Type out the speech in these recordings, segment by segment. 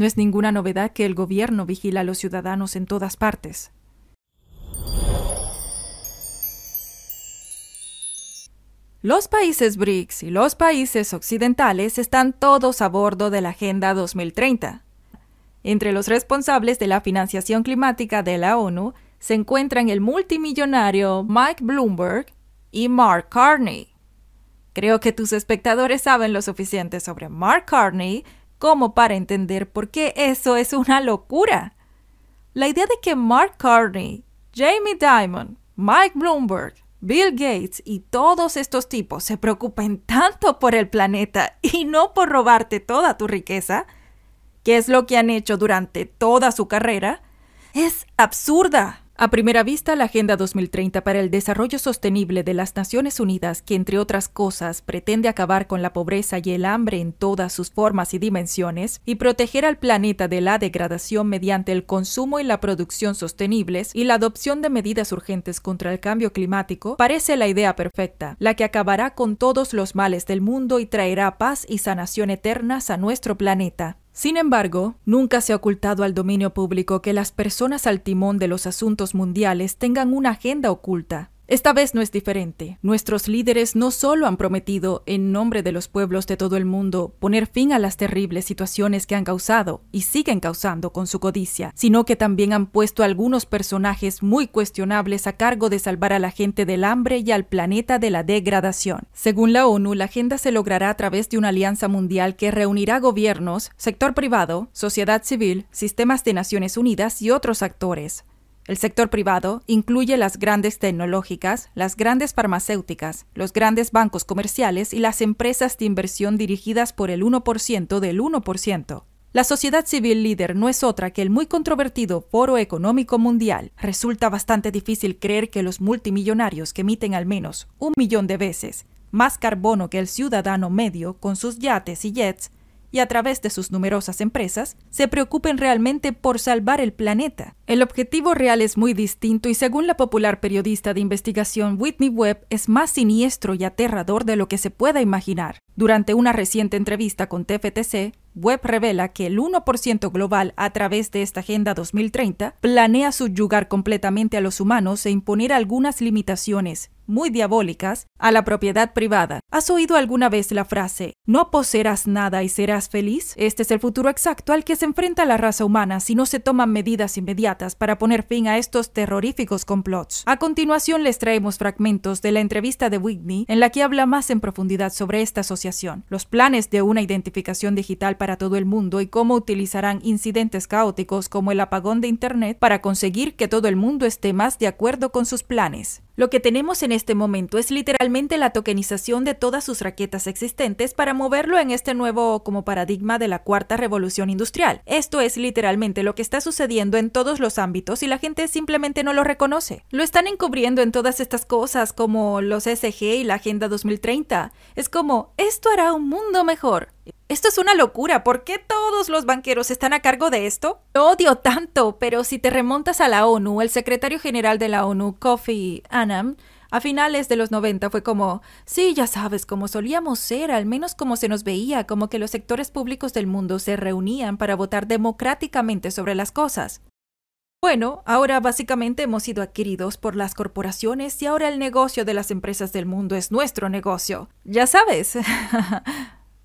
No es ninguna novedad que el gobierno vigila a los ciudadanos en todas partes. Los países BRICS y los países occidentales están todos a bordo de la Agenda 2030. Entre los responsables de la financiación climática de la ONU se encuentran el multimillonario Mike Bloomberg y Mark Carney. Creo que tus espectadores saben lo suficiente sobre Mark Carney como para entender por qué eso es una locura. La idea de que Mark Carney, Jamie Dimon, Mike Bloomberg, Bill Gates y todos estos tipos se preocupen tanto por el planeta y no por robarte toda tu riqueza, que es lo que han hecho durante toda su carrera, es absurda. A primera vista, la Agenda 2030 para el Desarrollo Sostenible de las Naciones Unidas, que entre otras cosas pretende acabar con la pobreza y el hambre en todas sus formas y dimensiones, y proteger al planeta de la degradación mediante el consumo y la producción sostenibles y la adopción de medidas urgentes contra el cambio climático, parece la idea perfecta, la que acabará con todos los males del mundo y traerá paz y sanación eternas a nuestro planeta. Sin embargo, nunca se ha ocultado al dominio público que las personas al timón de los asuntos mundiales tengan una agenda oculta esta vez no es diferente. Nuestros líderes no solo han prometido, en nombre de los pueblos de todo el mundo, poner fin a las terribles situaciones que han causado y siguen causando con su codicia, sino que también han puesto a algunos personajes muy cuestionables a cargo de salvar a la gente del hambre y al planeta de la degradación. Según la ONU, la agenda se logrará a través de una alianza mundial que reunirá gobiernos, sector privado, sociedad civil, sistemas de Naciones Unidas y otros actores el sector privado incluye las grandes tecnológicas, las grandes farmacéuticas, los grandes bancos comerciales y las empresas de inversión dirigidas por el 1% del 1%. La sociedad civil líder no es otra que el muy controvertido Foro Económico Mundial. Resulta bastante difícil creer que los multimillonarios que emiten al menos un millón de veces más carbono que el ciudadano medio con sus yates y jets y a través de sus numerosas empresas se preocupen realmente por salvar el planeta. El objetivo real es muy distinto y según la popular periodista de investigación Whitney Webb es más siniestro y aterrador de lo que se pueda imaginar. Durante una reciente entrevista con TFTC, Webb revela que el 1% global a través de esta Agenda 2030 planea subyugar completamente a los humanos e imponer algunas limitaciones, muy diabólicas a la propiedad privada. ¿Has oído alguna vez la frase, no poseerás nada y serás feliz? Este es el futuro exacto al que se enfrenta la raza humana si no se toman medidas inmediatas para poner fin a estos terroríficos complots. A continuación les traemos fragmentos de la entrevista de Whitney en la que habla más en profundidad sobre esta asociación, los planes de una identificación digital para todo el mundo y cómo utilizarán incidentes caóticos como el apagón de Internet para conseguir que todo el mundo esté más de acuerdo con sus planes. Lo que tenemos en este momento es literalmente la tokenización de todas sus raquetas existentes para moverlo en este nuevo como paradigma de la cuarta revolución industrial. Esto es literalmente lo que está sucediendo en todos los ámbitos y la gente simplemente no lo reconoce. Lo están encubriendo en todas estas cosas como los SG y la Agenda 2030. Es como, esto hará un mundo mejor. Esto es una locura. ¿Por qué todos los banqueros están a cargo de esto? Lo odio tanto, pero si te remontas a la ONU, el secretario general de la ONU, Kofi Annan, a finales de los 90 fue como, sí, ya sabes, cómo solíamos ser, al menos como se nos veía, como que los sectores públicos del mundo se reunían para votar democráticamente sobre las cosas. Bueno, ahora básicamente hemos sido adquiridos por las corporaciones y ahora el negocio de las empresas del mundo es nuestro negocio. Ya sabes.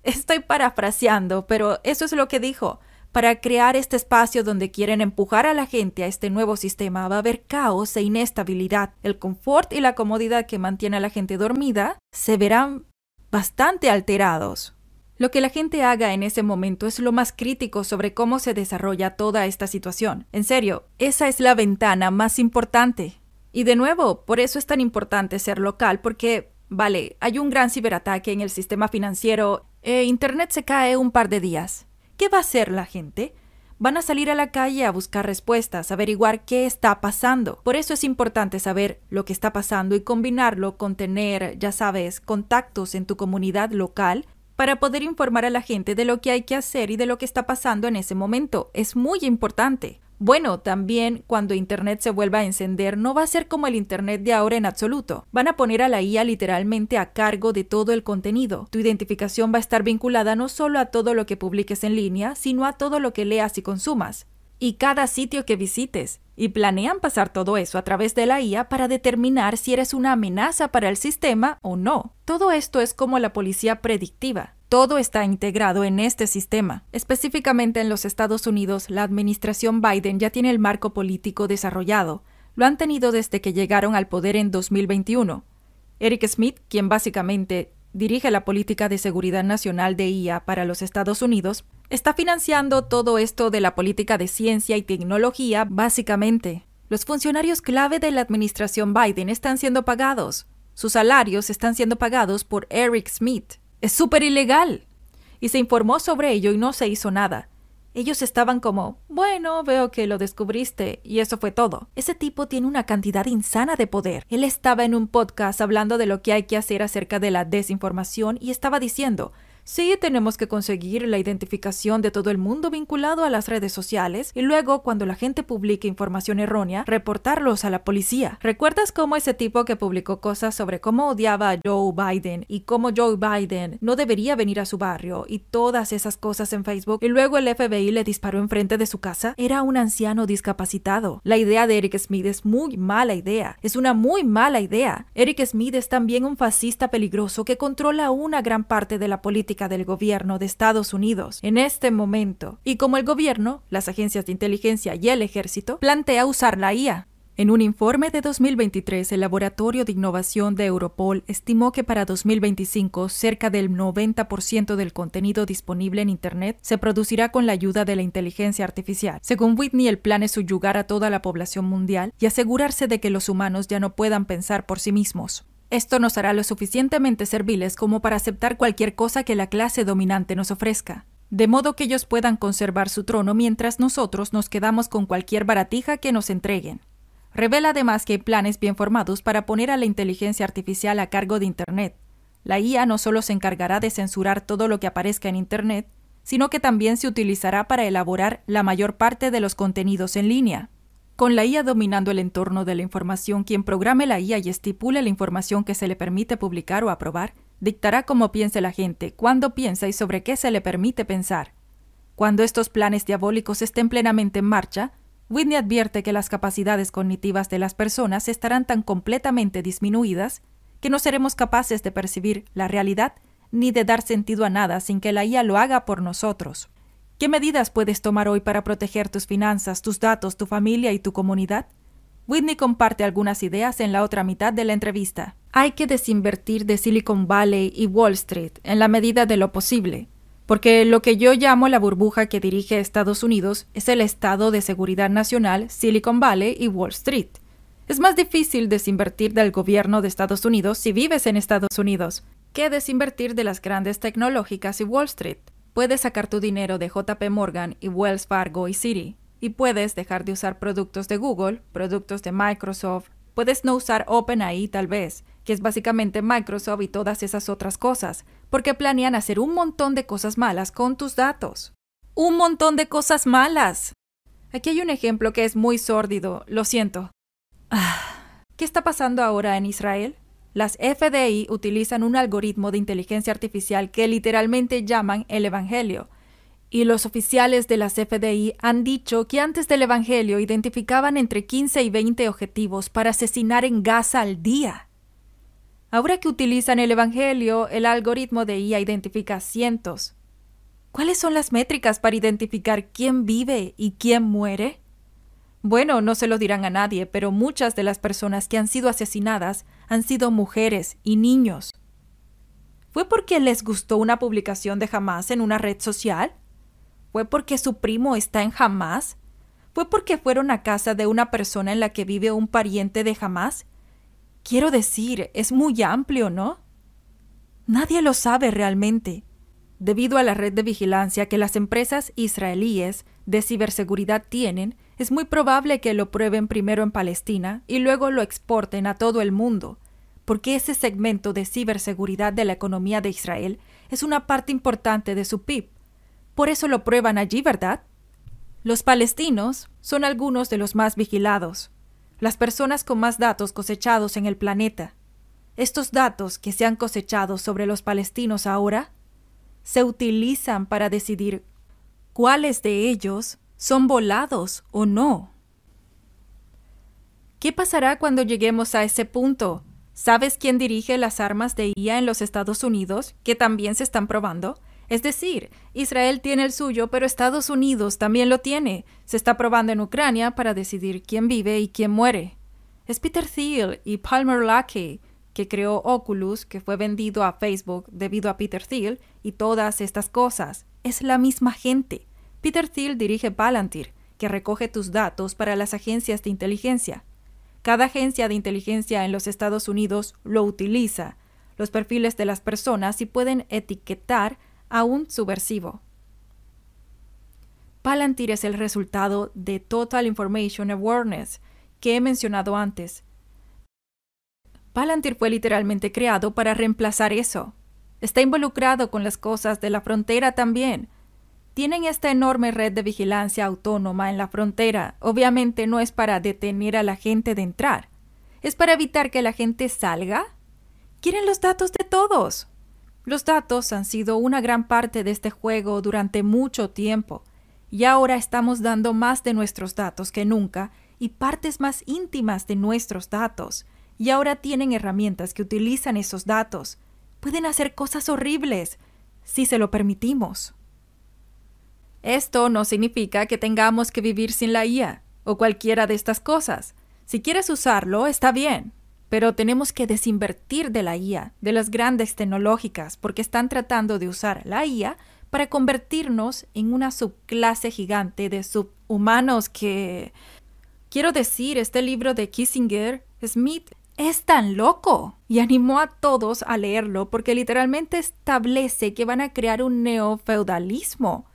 Estoy parafraseando, pero eso es lo que dijo. Para crear este espacio donde quieren empujar a la gente a este nuevo sistema va a haber caos e inestabilidad. El confort y la comodidad que mantiene a la gente dormida se verán bastante alterados. Lo que la gente haga en ese momento es lo más crítico sobre cómo se desarrolla toda esta situación. En serio, esa es la ventana más importante. Y de nuevo, por eso es tan importante ser local, porque, vale, hay un gran ciberataque en el sistema financiero eh, internet se cae un par de días. ¿Qué va a hacer la gente? Van a salir a la calle a buscar respuestas, averiguar qué está pasando. Por eso es importante saber lo que está pasando y combinarlo con tener, ya sabes, contactos en tu comunidad local para poder informar a la gente de lo que hay que hacer y de lo que está pasando en ese momento. Es muy importante. Bueno, también cuando Internet se vuelva a encender no va a ser como el Internet de ahora en absoluto. Van a poner a la IA literalmente a cargo de todo el contenido. Tu identificación va a estar vinculada no solo a todo lo que publiques en línea, sino a todo lo que leas y consumas y cada sitio que visites, y planean pasar todo eso a través de la IA para determinar si eres una amenaza para el sistema o no. Todo esto es como la policía predictiva. Todo está integrado en este sistema. Específicamente en los Estados Unidos, la administración Biden ya tiene el marco político desarrollado. Lo han tenido desde que llegaron al poder en 2021. Eric Smith, quien básicamente dirige la política de seguridad nacional de IA para los Estados Unidos, está financiando todo esto de la política de ciencia y tecnología, básicamente. Los funcionarios clave de la administración Biden están siendo pagados. Sus salarios están siendo pagados por Eric Smith. Es súper ilegal. Y se informó sobre ello y no se hizo nada. Ellos estaban como, bueno, veo que lo descubriste y eso fue todo. Ese tipo tiene una cantidad insana de poder. Él estaba en un podcast hablando de lo que hay que hacer acerca de la desinformación y estaba diciendo, Sí, tenemos que conseguir la identificación de todo el mundo vinculado a las redes sociales y luego, cuando la gente publique información errónea, reportarlos a la policía. ¿Recuerdas cómo ese tipo que publicó cosas sobre cómo odiaba a Joe Biden y cómo Joe Biden no debería venir a su barrio y todas esas cosas en Facebook y luego el FBI le disparó enfrente de su casa? Era un anciano discapacitado. La idea de Eric Smith es muy mala idea. Es una muy mala idea. Eric Smith es también un fascista peligroso que controla una gran parte de la política del gobierno de Estados Unidos en este momento, y como el gobierno, las agencias de inteligencia y el ejército plantea usar la IA en un informe de 2023, el Laboratorio de Innovación de Europol estimó que para 2025 cerca del 90% del contenido disponible en Internet se producirá con la ayuda de la inteligencia artificial. Según Whitney, el plan es subyugar a toda la población mundial y asegurarse de que los humanos ya no puedan pensar por sí mismos. Esto nos hará lo suficientemente serviles como para aceptar cualquier cosa que la clase dominante nos ofrezca, de modo que ellos puedan conservar su trono mientras nosotros nos quedamos con cualquier baratija que nos entreguen. Revela además que hay planes bien formados para poner a la inteligencia artificial a cargo de Internet. La IA no solo se encargará de censurar todo lo que aparezca en Internet, sino que también se utilizará para elaborar la mayor parte de los contenidos en línea. Con la IA dominando el entorno de la información, quien programe la IA y estipule la información que se le permite publicar o aprobar, dictará cómo piense la gente, cuándo piensa y sobre qué se le permite pensar. Cuando estos planes diabólicos estén plenamente en marcha, Whitney advierte que las capacidades cognitivas de las personas estarán tan completamente disminuidas que no seremos capaces de percibir la realidad ni de dar sentido a nada sin que la IA lo haga por nosotros. ¿Qué medidas puedes tomar hoy para proteger tus finanzas, tus datos, tu familia y tu comunidad? Whitney comparte algunas ideas en la otra mitad de la entrevista. Hay que desinvertir de Silicon Valley y Wall Street en la medida de lo posible, porque lo que yo llamo la burbuja que dirige Estados Unidos es el estado de seguridad nacional, Silicon Valley y Wall Street. Es más difícil desinvertir del gobierno de Estados Unidos si vives en Estados Unidos que desinvertir de las grandes tecnológicas y Wall Street. Puedes sacar tu dinero de JP Morgan y Wells Fargo y Citi. Y puedes dejar de usar productos de Google, productos de Microsoft. Puedes no usar OpenAI tal vez, que es básicamente Microsoft y todas esas otras cosas, porque planean hacer un montón de cosas malas con tus datos. ¡Un montón de cosas malas! Aquí hay un ejemplo que es muy sórdido, lo siento. Ah, ¿Qué está pasando ahora en Israel? Las FDI utilizan un algoritmo de inteligencia artificial que literalmente llaman el Evangelio. Y los oficiales de las FDI han dicho que antes del Evangelio identificaban entre 15 y 20 objetivos para asesinar en Gaza al día. Ahora que utilizan el Evangelio, el algoritmo de IA identifica cientos. ¿Cuáles son las métricas para identificar quién vive y quién muere? Bueno, no se lo dirán a nadie, pero muchas de las personas que han sido asesinadas han sido mujeres y niños. ¿Fue porque les gustó una publicación de Jamás en una red social? ¿Fue porque su primo está en Jamás? ¿Fue porque fueron a casa de una persona en la que vive un pariente de Jamás? Quiero decir, es muy amplio, ¿no? Nadie lo sabe realmente. Debido a la red de vigilancia que las empresas israelíes de ciberseguridad tienen, es muy probable que lo prueben primero en Palestina y luego lo exporten a todo el mundo, porque ese segmento de ciberseguridad de la economía de Israel es una parte importante de su PIB. Por eso lo prueban allí, ¿verdad? Los palestinos son algunos de los más vigilados, las personas con más datos cosechados en el planeta. Estos datos que se han cosechado sobre los palestinos ahora se utilizan para decidir cuáles de ellos son volados o no. ¿Qué pasará cuando lleguemos a ese punto? ¿Sabes quién dirige las armas de IA en los Estados Unidos, que también se están probando? Es decir, Israel tiene el suyo, pero Estados Unidos también lo tiene. Se está probando en Ucrania para decidir quién vive y quién muere. Es Peter Thiel y Palmer Luckey que creó Oculus, que fue vendido a Facebook debido a Peter Thiel, y todas estas cosas. Es la misma gente. Peter Thiel dirige Palantir, que recoge tus datos para las agencias de inteligencia. Cada agencia de inteligencia en los Estados Unidos lo utiliza, los perfiles de las personas y pueden etiquetar a un subversivo. Palantir es el resultado de Total Information Awareness, que he mencionado antes, Palantir fue literalmente creado para reemplazar eso. Está involucrado con las cosas de la frontera también. Tienen esta enorme red de vigilancia autónoma en la frontera. Obviamente no es para detener a la gente de entrar. Es para evitar que la gente salga. Quieren los datos de todos. Los datos han sido una gran parte de este juego durante mucho tiempo. Y ahora estamos dando más de nuestros datos que nunca y partes más íntimas de nuestros datos y ahora tienen herramientas que utilizan esos datos. Pueden hacer cosas horribles si se lo permitimos. Esto no significa que tengamos que vivir sin la IA o cualquiera de estas cosas. Si quieres usarlo, está bien, pero tenemos que desinvertir de la IA, de las grandes tecnológicas, porque están tratando de usar la IA para convertirnos en una subclase gigante de subhumanos que... Quiero decir, este libro de Kissinger Smith es tan loco y animó a todos a leerlo porque literalmente establece que van a crear un neofeudalismo.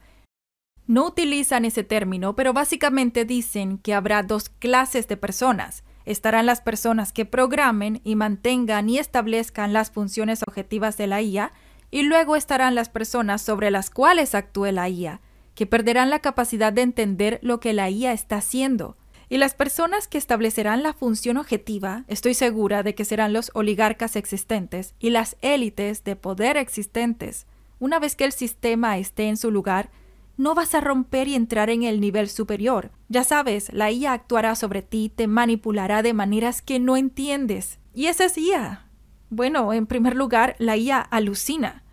No utilizan ese término, pero básicamente dicen que habrá dos clases de personas. Estarán las personas que programen y mantengan y establezcan las funciones objetivas de la IA, y luego estarán las personas sobre las cuales actúe la IA, que perderán la capacidad de entender lo que la IA está haciendo. Y las personas que establecerán la función objetiva, estoy segura de que serán los oligarcas existentes y las élites de poder existentes. Una vez que el sistema esté en su lugar, no vas a romper y entrar en el nivel superior. Ya sabes, la IA actuará sobre ti, te manipulará de maneras que no entiendes. Y esa es IA. Bueno, en primer lugar, la IA alucina.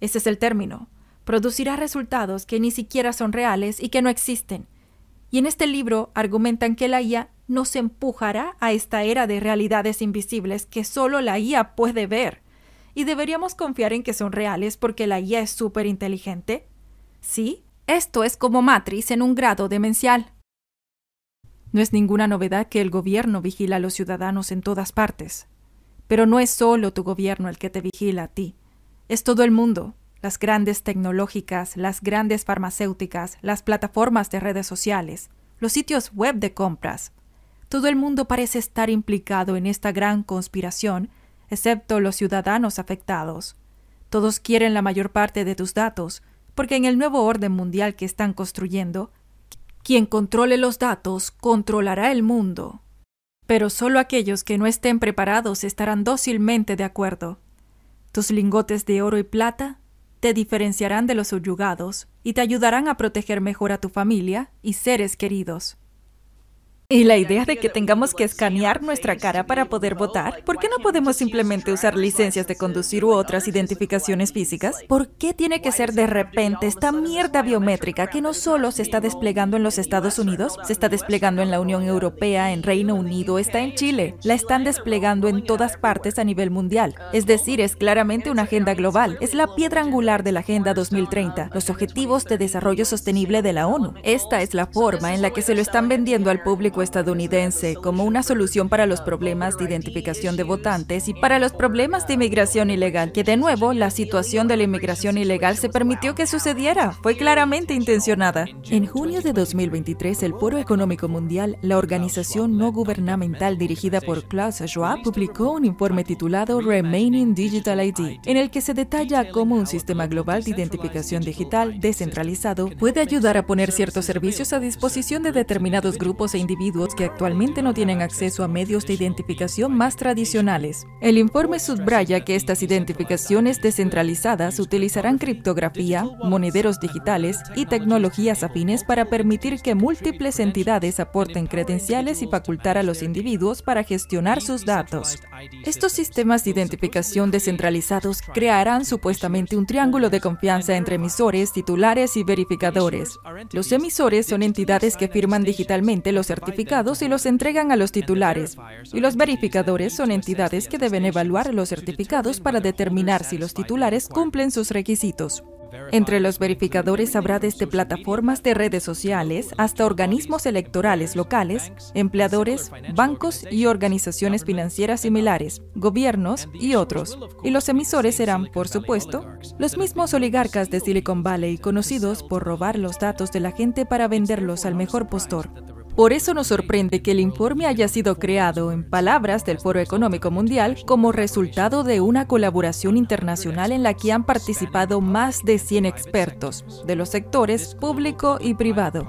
Ese es el término. Producirá resultados que ni siquiera son reales y que no existen. Y en este libro argumentan que la IA nos empujará a esta era de realidades invisibles que solo la IA puede ver. Y deberíamos confiar en que son reales porque la IA es súper inteligente. Sí, esto es como Matrix en un grado demencial. No es ninguna novedad que el gobierno vigila a los ciudadanos en todas partes. Pero no es solo tu gobierno el que te vigila a ti, es todo el mundo las grandes tecnológicas, las grandes farmacéuticas, las plataformas de redes sociales, los sitios web de compras. Todo el mundo parece estar implicado en esta gran conspiración, excepto los ciudadanos afectados. Todos quieren la mayor parte de tus datos, porque en el nuevo orden mundial que están construyendo, quien controle los datos controlará el mundo. Pero solo aquellos que no estén preparados estarán dócilmente de acuerdo. Tus lingotes de oro y plata te diferenciarán de los subyugados y te ayudarán a proteger mejor a tu familia y seres queridos. Y la idea de que tengamos que escanear nuestra cara para poder votar, ¿por qué no podemos simplemente usar licencias de conducir u otras identificaciones físicas? ¿Por qué tiene que ser de repente esta mierda biométrica que no solo se está desplegando en los Estados Unidos, se está desplegando en la Unión Europea, en Reino Unido, está en Chile, la están desplegando en todas partes a nivel mundial? Es decir, es claramente una agenda global, es la piedra angular de la Agenda 2030, los Objetivos de Desarrollo Sostenible de la ONU. Esta es la forma en la que se lo están vendiendo al público estadounidense como una solución para los problemas de identificación de votantes y para los problemas de inmigración ilegal, que de nuevo la situación de la inmigración ilegal se permitió que sucediera. Fue claramente intencionada. En junio de 2023, el Foro Económico Mundial, la organización no gubernamental dirigida por Klaus Schwab, publicó un informe titulado Remaining Digital ID, en el que se detalla cómo un sistema global de identificación digital descentralizado puede ayudar a poner ciertos servicios a disposición de determinados grupos e individuos que actualmente no tienen acceso a medios de identificación más tradicionales. El informe subraya que estas identificaciones descentralizadas utilizarán criptografía, monederos digitales y tecnologías afines para permitir que múltiples entidades aporten credenciales y facultar a los individuos para gestionar sus datos. Estos sistemas de identificación descentralizados crearán supuestamente un triángulo de confianza entre emisores, titulares y verificadores. Los emisores son entidades que firman digitalmente los certificados y los entregan a los titulares. Y los verificadores son entidades que deben evaluar los certificados para determinar si los titulares cumplen sus requisitos. Entre los verificadores habrá desde plataformas de redes sociales hasta organismos electorales locales, empleadores, bancos y organizaciones financieras similares, gobiernos y otros. Y los emisores serán, por supuesto, los mismos oligarcas de Silicon Valley conocidos por robar los datos de la gente para venderlos al mejor postor. Por eso nos sorprende que el informe haya sido creado, en palabras del Foro Económico Mundial, como resultado de una colaboración internacional en la que han participado más de 100 expertos de los sectores público y privado.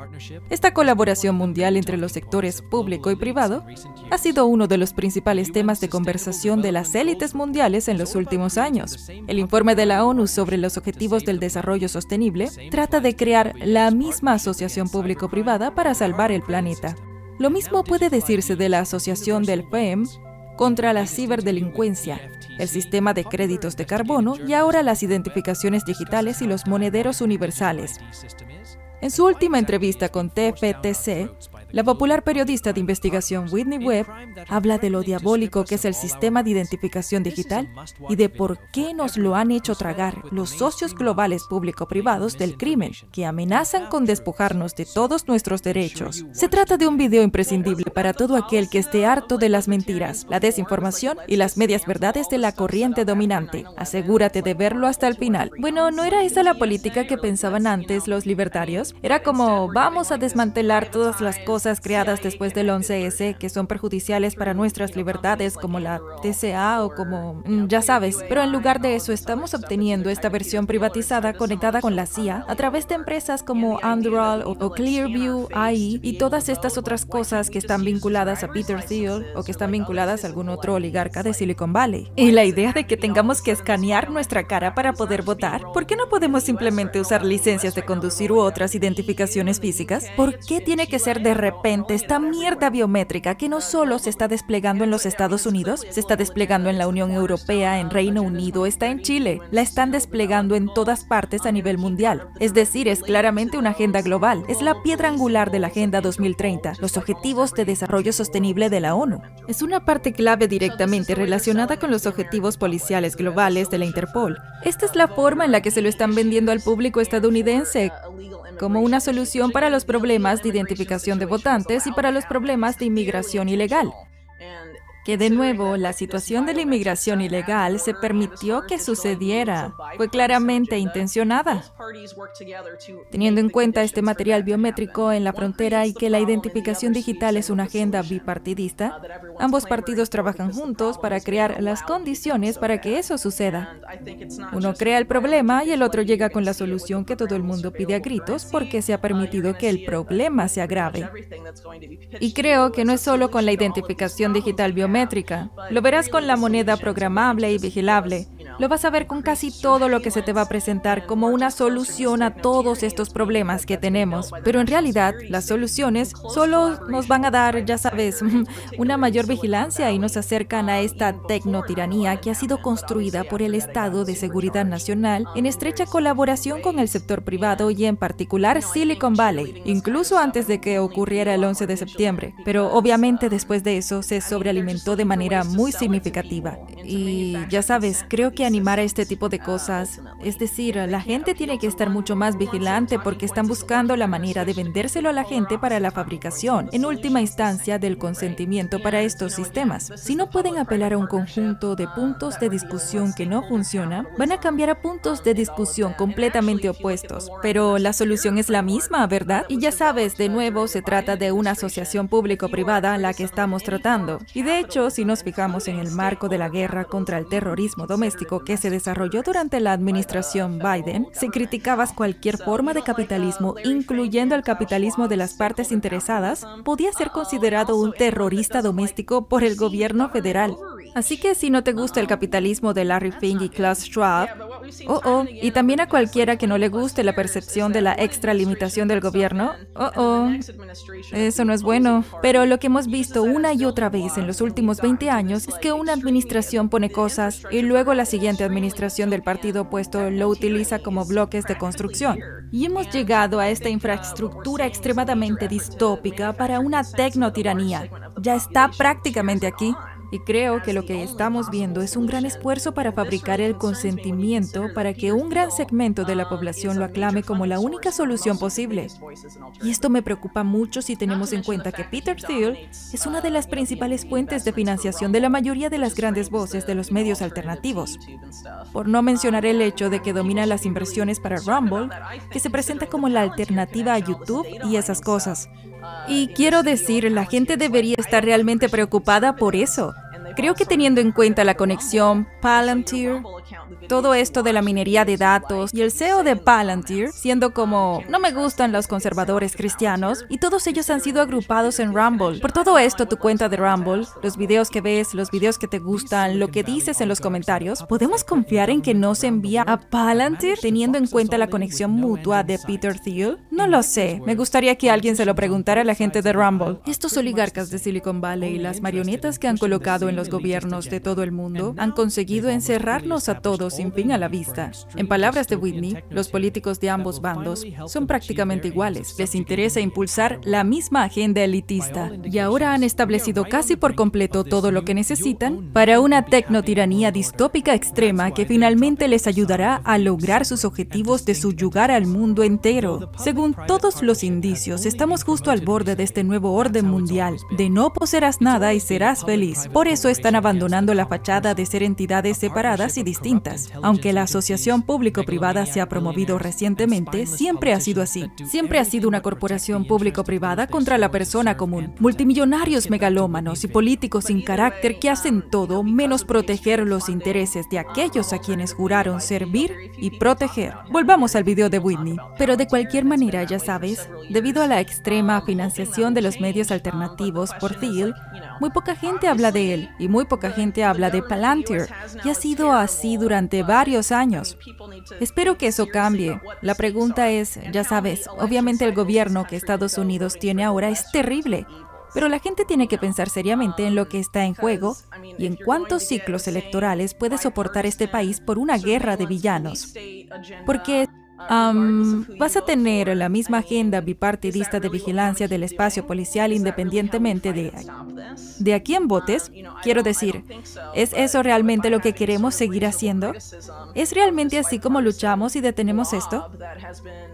Esta colaboración mundial entre los sectores público y privado ha sido uno de los principales temas de conversación de las élites mundiales en los últimos años. El informe de la ONU sobre los objetivos del desarrollo sostenible trata de crear la misma asociación público-privada para salvar el planeta lo mismo puede decirse de la asociación del FEM contra la ciberdelincuencia, el sistema de créditos de carbono y ahora las identificaciones digitales y los monederos universales. En su última entrevista con TPTC, la popular periodista de investigación Whitney Webb habla de lo diabólico que es el sistema de identificación digital y de por qué nos lo han hecho tragar los socios globales público-privados del crimen, que amenazan con despojarnos de todos nuestros derechos. Se trata de un video imprescindible para todo aquel que esté harto de las mentiras, la desinformación y las medias verdades de la corriente dominante. Asegúrate de verlo hasta el final. Bueno, ¿no era esa la política que pensaban antes los libertarios? Era como, vamos a desmantelar todas las cosas creadas después del 11S que son perjudiciales para nuestras libertades, como la TCA o como... Mm, ya sabes. Pero en lugar de eso, estamos obteniendo esta versión privatizada conectada con la CIA a través de empresas como Andurall o Clearview, AI y todas estas otras cosas que están vinculadas a Peter Thiel o que están vinculadas a algún otro oligarca de Silicon Valley. Y la idea de que tengamos que escanear nuestra cara para poder votar, ¿por qué no podemos simplemente usar licencias de conducir u otras identificaciones físicas? ¿Por qué tiene que ser de repente esta mierda biométrica que no solo se está desplegando en los Estados Unidos, se está desplegando en la Unión Europea, en Reino Unido, está en Chile, la están desplegando en todas partes a nivel mundial. Es decir, es claramente una agenda global, es la piedra angular de la Agenda 2030, los Objetivos de Desarrollo Sostenible de la ONU. Es una parte clave directamente relacionada con los objetivos policiales globales de la Interpol. Esta es la forma en la que se lo están vendiendo al público estadounidense como una solución para los problemas de identificación de votantes y para los problemas de inmigración ilegal que de nuevo la situación de la inmigración ilegal se permitió que sucediera. Fue claramente intencionada. Teniendo en cuenta este material biométrico en la frontera y que la identificación digital es una agenda bipartidista, ambos partidos trabajan juntos para crear las condiciones para que eso suceda. Uno crea el problema y el otro llega con la solución que todo el mundo pide a gritos porque se ha permitido que el problema se agrave. Y creo que no es solo con la identificación digital biométrica, lo verás con la moneda programable y vigilable, lo vas a ver con casi todo lo que se te va a presentar como una solución a todos estos problemas que tenemos. Pero en realidad, las soluciones solo nos van a dar, ya sabes, una mayor vigilancia y nos acercan a esta tecnotiranía que ha sido construida por el Estado de Seguridad Nacional en estrecha colaboración con el sector privado y en particular Silicon Valley, incluso antes de que ocurriera el 11 de septiembre. Pero obviamente después de eso se sobrealimentó de manera muy significativa. Y ya sabes, creo que animar a este tipo de cosas. Es decir, la gente tiene que estar mucho más vigilante porque están buscando la manera de vendérselo a la gente para la fabricación, en última instancia, del consentimiento para estos sistemas. Si no pueden apelar a un conjunto de puntos de discusión que no funciona, van a cambiar a puntos de discusión completamente opuestos. Pero la solución es la misma, ¿verdad? Y ya sabes, de nuevo, se trata de una asociación público-privada la que estamos tratando. Y de hecho, si nos fijamos en el marco de la guerra contra el terrorismo doméstico, que se desarrolló durante la administración Biden, si criticabas cualquier forma de capitalismo, incluyendo el capitalismo de las partes interesadas, podía ser considerado un terrorista doméstico por el gobierno federal. Así que si no te gusta el capitalismo de Larry Fink y Klaus Schwab, oh, oh, y también a cualquiera que no le guste la percepción de la extralimitación del gobierno, oh, oh, eso no es bueno. Pero lo que hemos visto una y otra vez en los últimos 20 años es que una administración pone cosas y luego la siguiente administración del partido opuesto lo utiliza como bloques de construcción. Y hemos llegado a esta infraestructura extremadamente distópica para una tecnotiranía. Ya está prácticamente aquí. Y creo que lo que estamos viendo es un gran esfuerzo para fabricar el consentimiento para que un gran segmento de la población lo aclame como la única solución posible. Y esto me preocupa mucho si tenemos en cuenta que Peter Thiel es una de las principales fuentes de financiación de la mayoría de las grandes voces de los medios alternativos. Por no mencionar el hecho de que domina las inversiones para Rumble, que se presenta como la alternativa a YouTube y esas cosas. Y quiero decir, la gente debería estar realmente preocupada por eso. Creo que teniendo en cuenta la conexión Palantir, todo esto de la minería de datos y el CEO de Palantir, siendo como, no me gustan los conservadores cristianos, y todos ellos han sido agrupados en Rumble. Por todo esto, tu cuenta de Rumble, los videos que ves, los videos que te gustan, lo que dices en los comentarios, ¿podemos confiar en que no se envía a Palantir teniendo en cuenta la conexión mutua de Peter Thiel? No lo sé, me gustaría que alguien se lo preguntara a la gente de Rumble. Estos oligarcas de Silicon Valley y las marionetas que han colocado en los gobiernos de todo el mundo han conseguido encerrarnos a todos sin fin a la vista. En palabras de Whitney, los políticos de ambos bandos son prácticamente iguales. Les interesa impulsar la misma agenda elitista y ahora han establecido casi por completo todo lo que necesitan para una tecnotiranía distópica extrema que finalmente les ayudará a lograr sus objetivos de subyugar al mundo entero. Según todos los indicios, estamos justo al borde de este nuevo orden mundial, de no poseerás nada y serás feliz. Por eso están abandonando la fachada de ser entidades separadas y distintas. Aunque la asociación público-privada se ha promovido recientemente, siempre ha sido así. Siempre ha sido una corporación público-privada contra la persona común. Multimillonarios megalómanos y políticos sin carácter que hacen todo menos proteger los intereses de aquellos a quienes juraron servir y proteger. Volvamos al video de Whitney. Pero de cualquier manera, ya sabes, debido a la extrema financiación de los medios alternativos por Thiel, muy poca gente habla de él y muy poca gente habla de Palantir. Y ha sido así durante varios años. Espero que eso cambie. La pregunta es, ya sabes, obviamente el gobierno que Estados Unidos tiene ahora es terrible, pero la gente tiene que pensar seriamente en lo que está en juego y en cuántos ciclos electorales puede soportar este país por una guerra de villanos. Porque ¿Vas a tener la misma agenda bipartidista de vigilancia del espacio policial independientemente de, de a quién votes? Quiero decir, ¿es eso realmente lo que queremos seguir haciendo? ¿Es realmente así como luchamos y detenemos esto?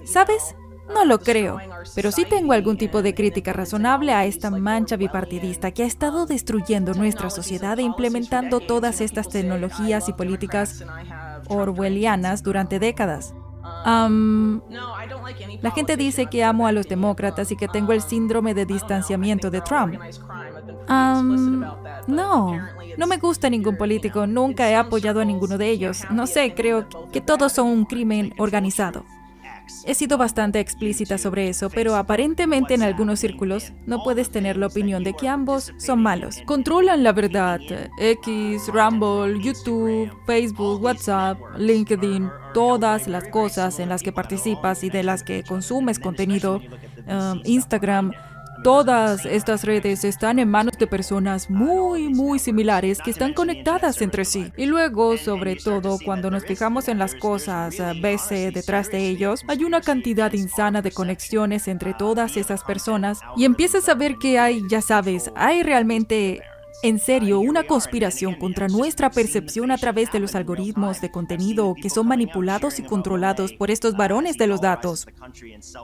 ¿Sabes? No lo um, creo, pero sí tengo algún tipo de crítica razonable a esta mancha bipartidista que ha estado destruyendo nuestra sociedad e implementando todas estas tecnologías y políticas orwellianas durante décadas la gente dice que amo a los demócratas y que tengo el síndrome de distanciamiento de Trump. no, no me gusta ningún político, nunca he apoyado a ninguno de ellos. No sé, creo que todos son un crimen organizado. He sido bastante explícita sobre eso, pero aparentemente en algunos círculos no puedes tener la opinión de que ambos son malos. Controlan la verdad. Eh, X, Rumble, YouTube, Facebook, WhatsApp, LinkedIn, todas las cosas en las que participas y de las que consumes contenido, eh, Instagram. Todas estas redes están en manos de personas muy, muy similares que están conectadas entre sí. Y luego, sobre todo, cuando nos fijamos en las cosas a eh, detrás de ellos, hay una cantidad insana de conexiones entre todas esas personas y empiezas a ver que hay, ya sabes, hay realmente en serio una conspiración contra nuestra percepción a través de los algoritmos de contenido que son manipulados y controlados por estos varones de los datos.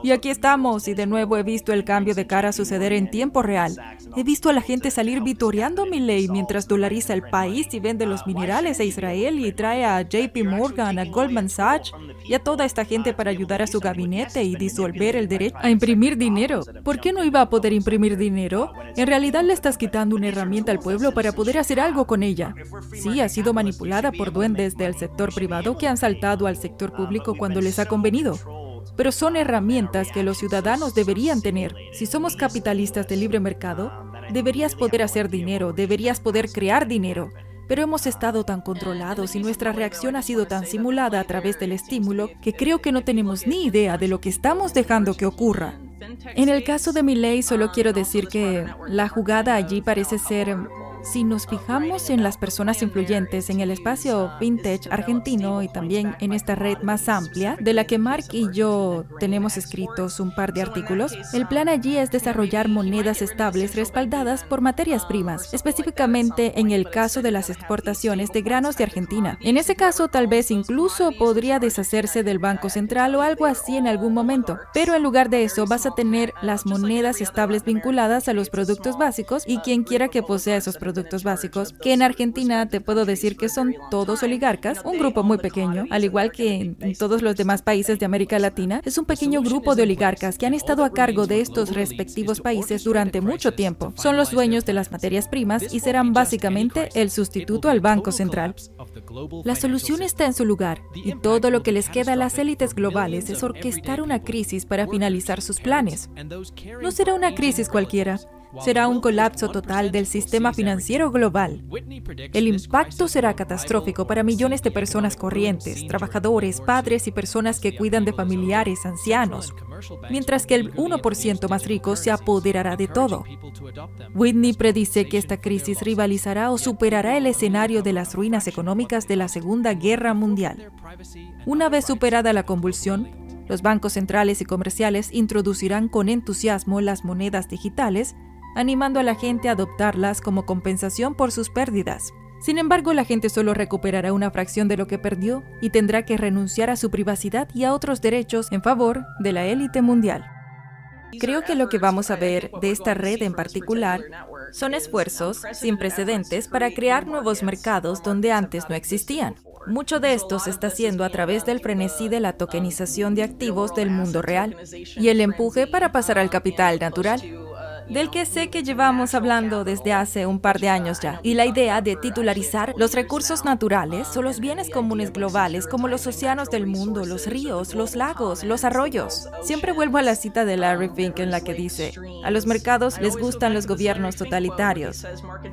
Y aquí estamos, y de nuevo he visto el cambio de cara suceder en tiempo real. He visto a la gente salir vitoreando mi ley mientras dolariza el país y vende los minerales a Israel y trae a JP Morgan, a Goldman Sachs y a toda esta gente para ayudar a su gabinete y disolver el derecho a imprimir dinero. ¿Por qué no iba a poder imprimir dinero? En realidad le estás quitando una herramienta al pueblo para poder hacer algo con ella. Sí, ha sido manipulada por duendes del sector privado que han saltado al sector público cuando les ha convenido. Pero son herramientas que los ciudadanos deberían tener. Si somos capitalistas de libre mercado, deberías poder hacer dinero, deberías poder crear dinero, pero hemos estado tan controlados y nuestra reacción ha sido tan simulada a través del estímulo que creo que no tenemos ni idea de lo que estamos dejando que ocurra. En el caso de Miley, solo quiero decir que la jugada allí parece ser si nos fijamos en las personas influyentes en el espacio vintage argentino y también en esta red más amplia, de la que Mark y yo tenemos escritos un par de artículos, el plan allí es desarrollar monedas estables respaldadas por materias primas, específicamente en el caso de las exportaciones de granos de Argentina. En ese caso, tal vez incluso podría deshacerse del Banco Central o algo así en algún momento, pero en lugar de eso vas a tener las monedas estables vinculadas a los productos básicos y quien quiera que posea esos productos productos básicos, que en Argentina te puedo decir que son todos oligarcas, un grupo muy pequeño, al igual que en todos los demás países de América Latina, es un pequeño grupo de oligarcas que han estado a cargo de estos respectivos países durante mucho tiempo. Son los dueños de las materias primas y serán básicamente el sustituto al Banco Central. La solución está en su lugar y todo lo que les queda a las élites globales es orquestar una crisis para finalizar sus planes. No será una crisis cualquiera, será un colapso total del sistema financiero global. El impacto será catastrófico para millones de personas corrientes, trabajadores, padres y personas que cuidan de familiares, ancianos, mientras que el 1% más rico se apoderará de todo. Whitney predice que esta crisis rivalizará o superará el escenario de las ruinas económicas de la Segunda Guerra Mundial. Una vez superada la convulsión, los bancos centrales y comerciales introducirán con entusiasmo las monedas digitales animando a la gente a adoptarlas como compensación por sus pérdidas. Sin embargo, la gente solo recuperará una fracción de lo que perdió y tendrá que renunciar a su privacidad y a otros derechos en favor de la élite mundial. Creo que lo que vamos a ver de esta red en particular son esfuerzos sin precedentes para crear nuevos mercados donde antes no existían. Mucho de esto se está haciendo a través del frenesí de la tokenización de activos del mundo real y el empuje para pasar al capital natural del que sé que llevamos hablando desde hace un par de años ya, y la idea de titularizar los recursos naturales o los bienes comunes globales como los océanos del mundo, los ríos, los lagos, los arroyos. Siempre vuelvo a la cita de Larry Fink en la que dice, a los mercados les gustan los gobiernos totalitarios.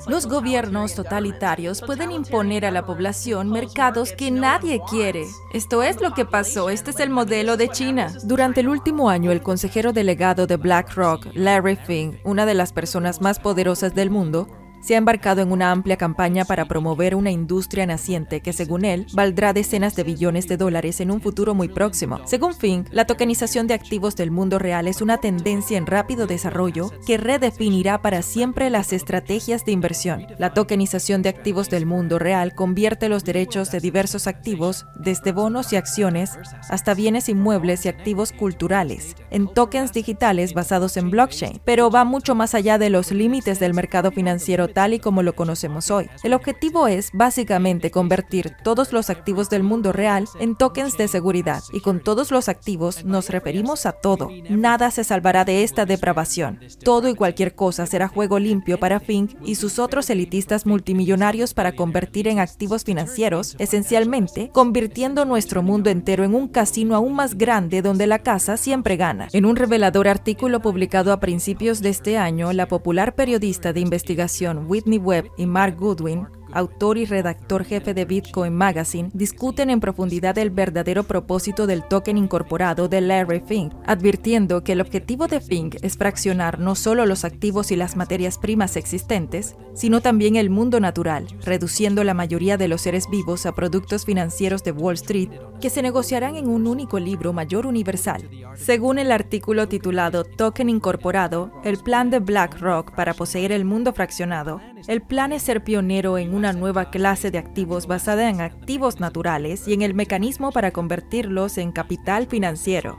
Los gobiernos totalitarios pueden imponer a la población mercados que nadie quiere. Esto es lo que pasó, este es el modelo de China. Durante el último año, el consejero delegado de BlackRock, Larry Fink, una de las personas más poderosas del mundo, se ha embarcado en una amplia campaña para promover una industria naciente que, según él, valdrá decenas de billones de dólares en un futuro muy próximo. Según Fink, la tokenización de activos del mundo real es una tendencia en rápido desarrollo que redefinirá para siempre las estrategias de inversión. La tokenización de activos del mundo real convierte los derechos de diversos activos, desde bonos y acciones hasta bienes inmuebles y activos culturales, en tokens digitales basados en blockchain, pero va mucho más allá de los límites del mercado financiero tal y como lo conocemos hoy. El objetivo es, básicamente, convertir todos los activos del mundo real en tokens de seguridad, y con todos los activos nos referimos a todo. Nada se salvará de esta depravación. Todo y cualquier cosa será juego limpio para Fink y sus otros elitistas multimillonarios para convertir en activos financieros, esencialmente, convirtiendo nuestro mundo entero en un casino aún más grande donde la casa siempre gana. En un revelador artículo publicado a principios de este año, la popular periodista de investigación Whitney Webb y Mark Goodwin, autor y redactor jefe de Bitcoin Magazine, discuten en profundidad el verdadero propósito del token incorporado de Larry Fink, advirtiendo que el objetivo de Fink es fraccionar no solo los activos y las materias primas existentes, sino también el mundo natural, reduciendo la mayoría de los seres vivos a productos financieros de Wall Street que se negociarán en un único libro mayor universal. Según el artículo titulado Token Incorporado, el plan de BlackRock para poseer el mundo fraccionado, el plan es ser pionero en una nueva clase de activos basada en activos naturales y en el mecanismo para convertirlos en capital financiero.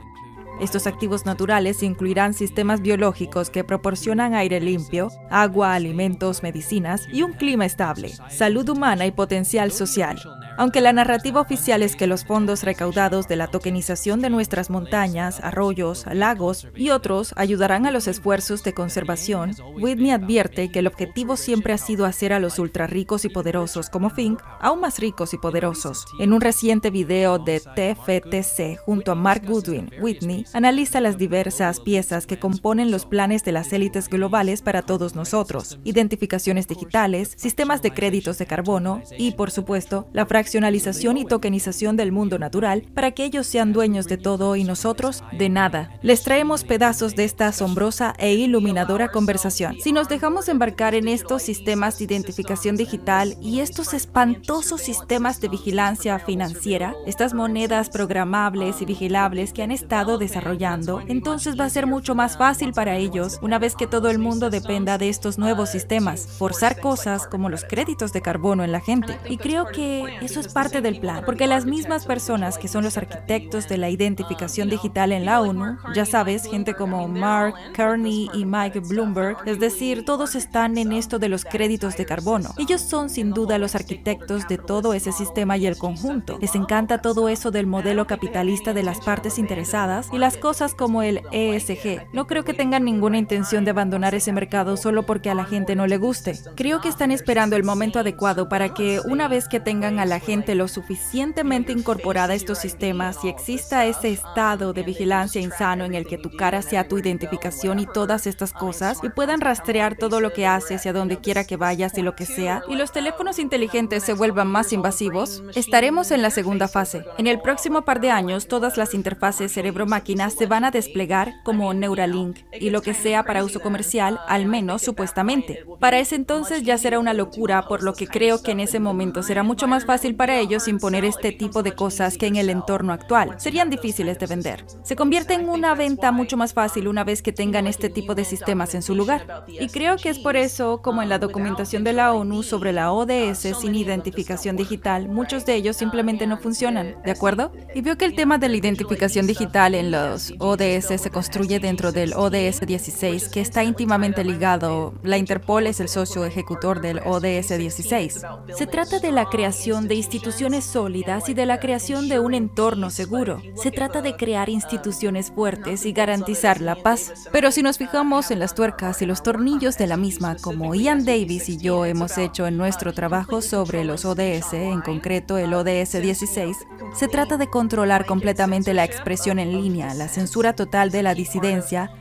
Estos activos naturales incluirán sistemas biológicos que proporcionan aire limpio, agua, alimentos, medicinas y un clima estable, salud humana y potencial social. Aunque la narrativa oficial es que los fondos recaudados de la tokenización de nuestras montañas, arroyos, lagos y otros ayudarán a los esfuerzos de conservación, Whitney advierte que el objetivo siempre ha sido hacer a los ultrarricos y poderosos como Fink aún más ricos y poderosos. En un reciente video de TFTC junto a Mark Goodwin, Whitney analiza las diversas piezas que componen los planes de las élites globales para todos nosotros, identificaciones digitales, sistemas de créditos de carbono y, por supuesto, la fraccionalización y tokenización del mundo natural para que ellos sean dueños de todo y nosotros de nada. Les traemos pedazos de esta asombrosa e iluminadora conversación. Si nos dejamos embarcar en estos sistemas de identificación digital y estos espantosos sistemas de vigilancia financiera, estas monedas programables y vigilables que han estado desarrollando, desarrollando, entonces va a ser mucho más fácil para ellos una vez que todo el mundo dependa de estos nuevos sistemas, forzar cosas como los créditos de carbono en la gente. Y creo que eso es parte del plan, porque las mismas personas que son los arquitectos de la identificación digital en la ONU, ya sabes, gente como Mark Kearney y Mike Bloomberg, es decir, todos están en esto de los créditos de carbono. Ellos son sin duda los arquitectos de todo ese sistema y el conjunto. Les encanta todo eso del modelo capitalista de las partes interesadas y la las cosas como el ESG. No creo que tengan ninguna intención de abandonar ese mercado solo porque a la gente no le guste. Creo que están esperando el momento adecuado para que una vez que tengan a la gente lo suficientemente incorporada a estos sistemas y exista ese estado de vigilancia insano en el que tu cara sea tu identificación y todas estas cosas y puedan rastrear todo lo que haces y a donde quiera que vayas y lo que sea y los teléfonos inteligentes se vuelvan más invasivos, estaremos en la segunda fase. En el próximo par de años todas las interfaces cerebro-máquina se van a desplegar como Neuralink y lo que sea para uso comercial, al menos supuestamente. Para ese entonces ya será una locura, por lo que creo que en ese momento será mucho más fácil para ellos imponer este tipo de cosas que en el entorno actual. Serían difíciles de vender. Se convierte en una venta mucho más fácil una vez que tengan este tipo de sistemas en su lugar. Y creo que es por eso, como en la documentación de la ONU sobre la ODS sin identificación digital, muchos de ellos simplemente no funcionan, ¿de acuerdo? Y veo que el tema de la identificación digital en los ODS se construye dentro del ODS 16, que está íntimamente ligado. La Interpol es el socio ejecutor del ODS 16. Se trata de la creación de instituciones sólidas y de la creación de un entorno seguro. Se trata de crear instituciones fuertes y garantizar la paz. Pero si nos fijamos en las tuercas y los tornillos de la misma, como Ian Davis y yo hemos hecho en nuestro trabajo sobre los ODS, en concreto el ODS 16, se trata de controlar completamente la expresión en línea la censura total de la disidencia,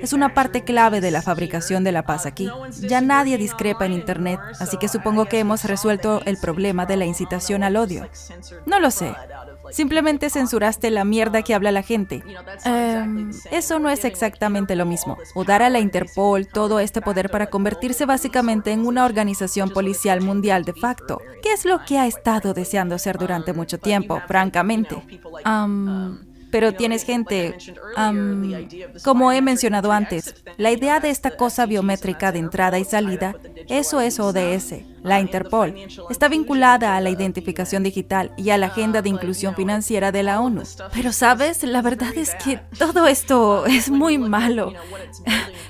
es una parte clave de la fabricación de la paz aquí. Ya nadie discrepa en Internet, así que supongo que hemos resuelto el problema de la incitación al odio. No lo sé. Simplemente censuraste la mierda que habla la gente. Em, eso no es exactamente lo mismo. O dar a la Interpol todo este poder para convertirse básicamente en una organización policial mundial de facto, que es lo que ha estado deseando ser durante mucho tiempo, francamente. Pero tienes gente, como he mencionado antes, la idea de esta cosa biométrica de entrada y salida, eso es ODS la Interpol, está vinculada a la identificación digital y a la agenda de inclusión financiera de la ONU. Pero sabes, la verdad es que todo esto es muy malo.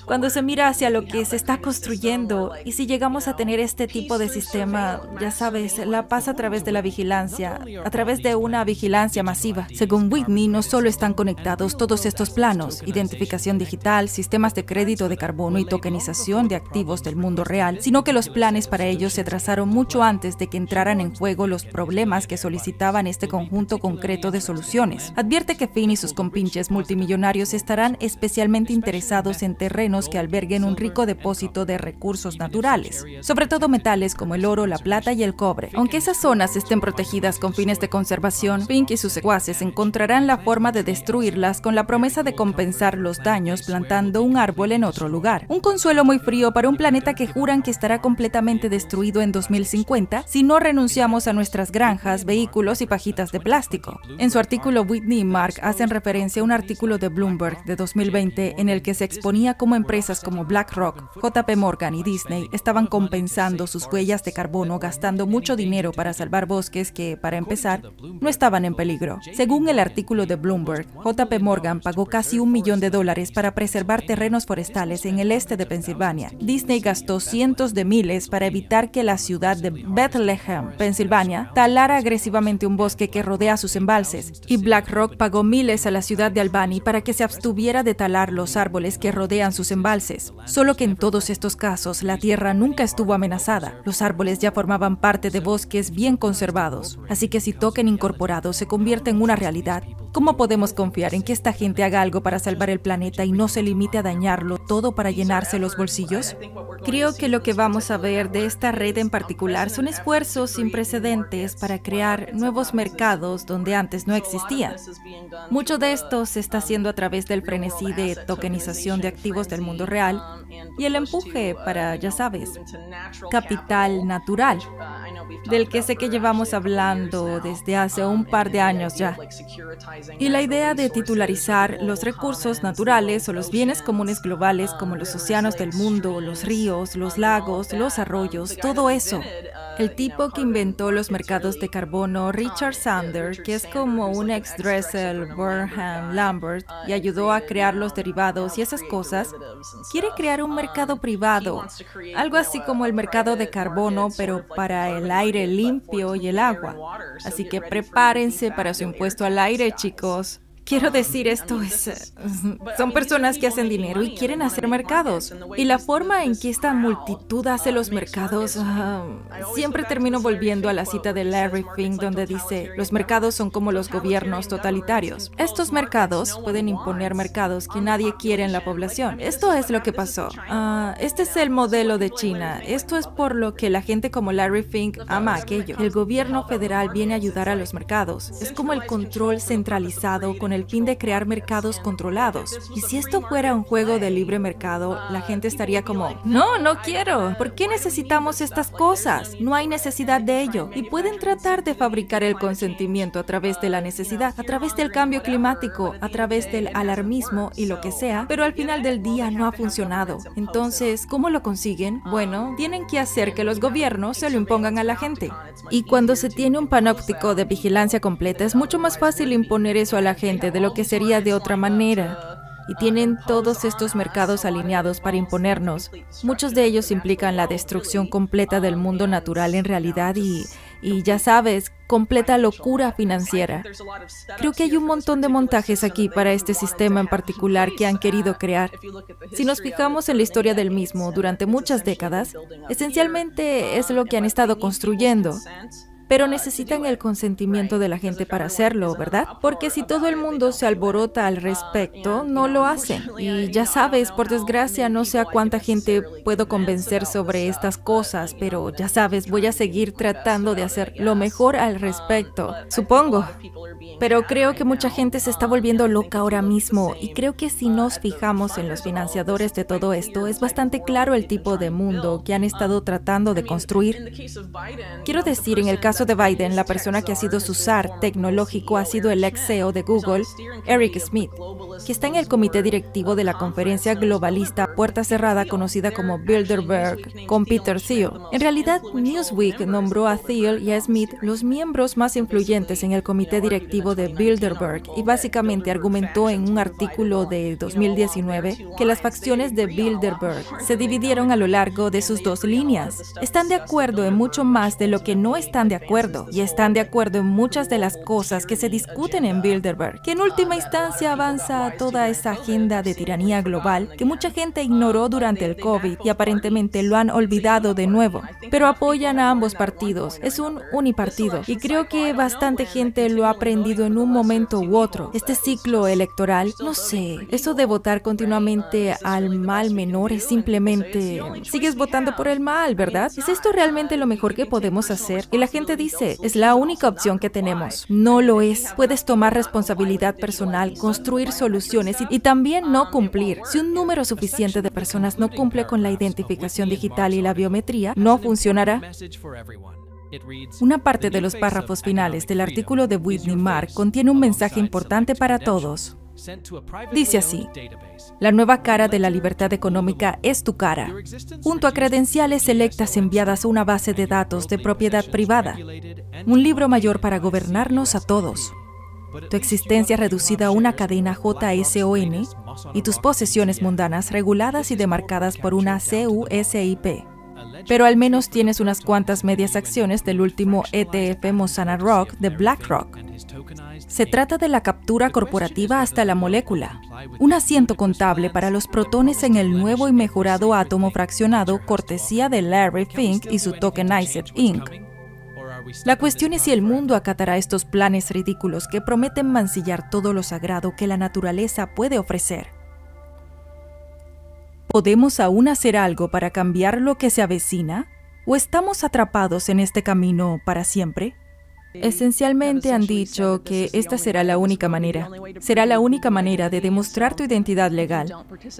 Cuando se mira hacia lo que se está construyendo y si llegamos a tener este tipo de sistema, ya sabes, la pasa a través de la vigilancia, a través de una vigilancia masiva. Según Whitney, no solo están conectados todos estos planos, identificación digital, sistemas de crédito de carbono y tokenización de activos del mundo real, sino que los planes para ellos se trazaron mucho antes de que entraran en juego los problemas que solicitaban este conjunto concreto de soluciones. Advierte que Finn y sus compinches multimillonarios estarán especialmente interesados en terrenos que alberguen un rico depósito de recursos naturales, sobre todo metales como el oro, la plata y el cobre. Aunque esas zonas estén protegidas con fines de conservación, Finn y sus secuaces encontrarán la forma de destruirlas con la promesa de compensar los daños plantando un árbol en otro lugar. Un consuelo muy frío para un planeta que juran que estará completamente destruido en 2050 si no renunciamos a nuestras granjas, vehículos y pajitas de plástico. En su artículo, Whitney y Mark hacen referencia a un artículo de Bloomberg de 2020 en el que se exponía cómo empresas como BlackRock, JP Morgan y Disney estaban compensando sus huellas de carbono gastando mucho dinero para salvar bosques que, para empezar, no estaban en peligro. Según el artículo de Bloomberg, JP Morgan pagó casi un millón de dólares para preservar terrenos forestales en el este de Pensilvania. Disney gastó cientos de miles para evitar que que la ciudad de Bethlehem, Pensilvania, talara agresivamente un bosque que rodea sus embalses, y BlackRock pagó miles a la ciudad de Albany para que se abstuviera de talar los árboles que rodean sus embalses. Solo que en todos estos casos la tierra nunca estuvo amenazada, los árboles ya formaban parte de bosques bien conservados, así que si token incorporado se convierte en una realidad, ¿Cómo podemos confiar en que esta gente haga algo para salvar el planeta y no se limite a dañarlo todo para llenarse los bolsillos? Creo que lo que vamos a ver de esta red en particular son esfuerzos sin precedentes para crear nuevos mercados donde antes no existía. Mucho de esto se está haciendo a través del frenesí de tokenización de activos del mundo real y el empuje para, ya sabes, capital natural, del que sé que llevamos hablando desde hace un par de años ya y la idea de titularizar los recursos naturales o los bienes comunes globales como los océanos del mundo, los ríos, los lagos, los arroyos, todo eso. El tipo que inventó los mercados de carbono, Richard Sander, que es como un ex Dressel, Burnham, Lambert, y ayudó a crear los derivados y esas cosas, quiere crear un mercado privado, algo así como el mercado de carbono, pero para el aire limpio y el agua. Así que prepárense para su impuesto al aire, chicos chicos. Quiero decir, esto es... Son personas que hacen dinero y quieren hacer mercados. Y la forma en que esta multitud hace los mercados... Ah, siempre termino volviendo a la cita de Larry Fink donde dice, los mercados son como los gobiernos totalitarios. Estos mercados pueden imponer mercados que nadie quiere en la población. Esto es lo que pasó. Ah, este es el modelo de China. Esto es por lo que la gente como Larry Fink ama aquello. El gobierno federal viene a ayudar a los mercados. Es como el control centralizado con el el fin de crear mercados controlados. Y si esto fuera un juego de libre mercado, la gente estaría como, no, no quiero. ¿Por qué necesitamos estas cosas? No hay necesidad de ello. Y pueden tratar de fabricar el consentimiento a través de la necesidad, a través del cambio climático, a través del alarmismo y lo que sea, pero al final del día no ha funcionado. Entonces, ¿cómo lo consiguen? Bueno, tienen que hacer que los gobiernos se lo impongan a la gente. Y cuando se tiene un panóptico de vigilancia completa, es mucho más fácil imponer eso a la gente de lo que sería de otra manera. Y tienen todos estos mercados alineados para imponernos. Muchos de ellos implican la destrucción completa del mundo natural en realidad y, y ya sabes, completa locura financiera. Creo que hay un montón de montajes aquí para este sistema en particular que han querido crear. Si nos fijamos en la historia del mismo durante muchas décadas, esencialmente es lo que han estado construyendo pero necesitan el consentimiento de la gente para hacerlo, ¿verdad? Porque si todo el mundo se alborota al respecto, no lo hacen. Y ya sabes, por desgracia, no sé a cuánta gente puedo convencer sobre estas cosas, pero ya sabes, voy a seguir tratando de hacer lo mejor al respecto, supongo. Pero creo que mucha gente se está volviendo loca ahora mismo y creo que si nos fijamos en los financiadores de todo esto, es bastante claro el tipo de mundo que han estado tratando de construir. Quiero decir, en el caso de Biden, la persona que ha sido su zar tecnológico ha sido el ex CEO de Google, Eric Smith, que está en el comité directivo de la conferencia globalista Puerta Cerrada conocida como Bilderberg con Peter Thiel. En realidad, Newsweek nombró a Thiel y a Smith los miembros más influyentes en el comité directivo de Bilderberg y básicamente argumentó en un artículo de 2019 que las facciones de Bilderberg se dividieron a lo largo de sus dos líneas. Están de acuerdo en mucho más de lo que no están de acuerdo y están de acuerdo en muchas de las cosas que se discuten en Bilderberg, que en última instancia avanza toda esa agenda de tiranía global que mucha gente ignoró durante el COVID y aparentemente lo han olvidado de nuevo. Pero apoyan a ambos partidos. Es un unipartido y creo que bastante gente lo ha aprendido en un momento u otro. Este ciclo electoral, no sé, eso de votar continuamente al mal menor es simplemente... Sigues votando por el mal, ¿verdad? ¿Es esto realmente lo mejor que podemos hacer? Y la gente dice, es la única opción que tenemos. No lo es. Puedes tomar responsabilidad personal, construir soluciones y también no cumplir. Si un número suficiente de personas no cumple con la identificación digital y la biometría, no funcionará. Una parte de los párrafos finales del artículo de Whitney Mark contiene un mensaje importante para todos. Dice así, la nueva cara de la libertad económica es tu cara, junto a credenciales selectas enviadas a una base de datos de propiedad privada, un libro mayor para gobernarnos a todos. Tu existencia reducida a una cadena JSON y tus posesiones mundanas reguladas y demarcadas por una CUSIP pero al menos tienes unas cuantas medias acciones del último ETF Mosana Rock de BlackRock. Se trata de la captura corporativa hasta la molécula, un asiento contable para los protones en el nuevo y mejorado átomo fraccionado cortesía de Larry Fink y su tokenized Inc. La cuestión es si el mundo acatará estos planes ridículos que prometen mancillar todo lo sagrado que la naturaleza puede ofrecer. ¿Podemos aún hacer algo para cambiar lo que se avecina? ¿O estamos atrapados en este camino para siempre? Esencialmente han dicho que esta será la única manera. Será la única manera de demostrar tu identidad legal.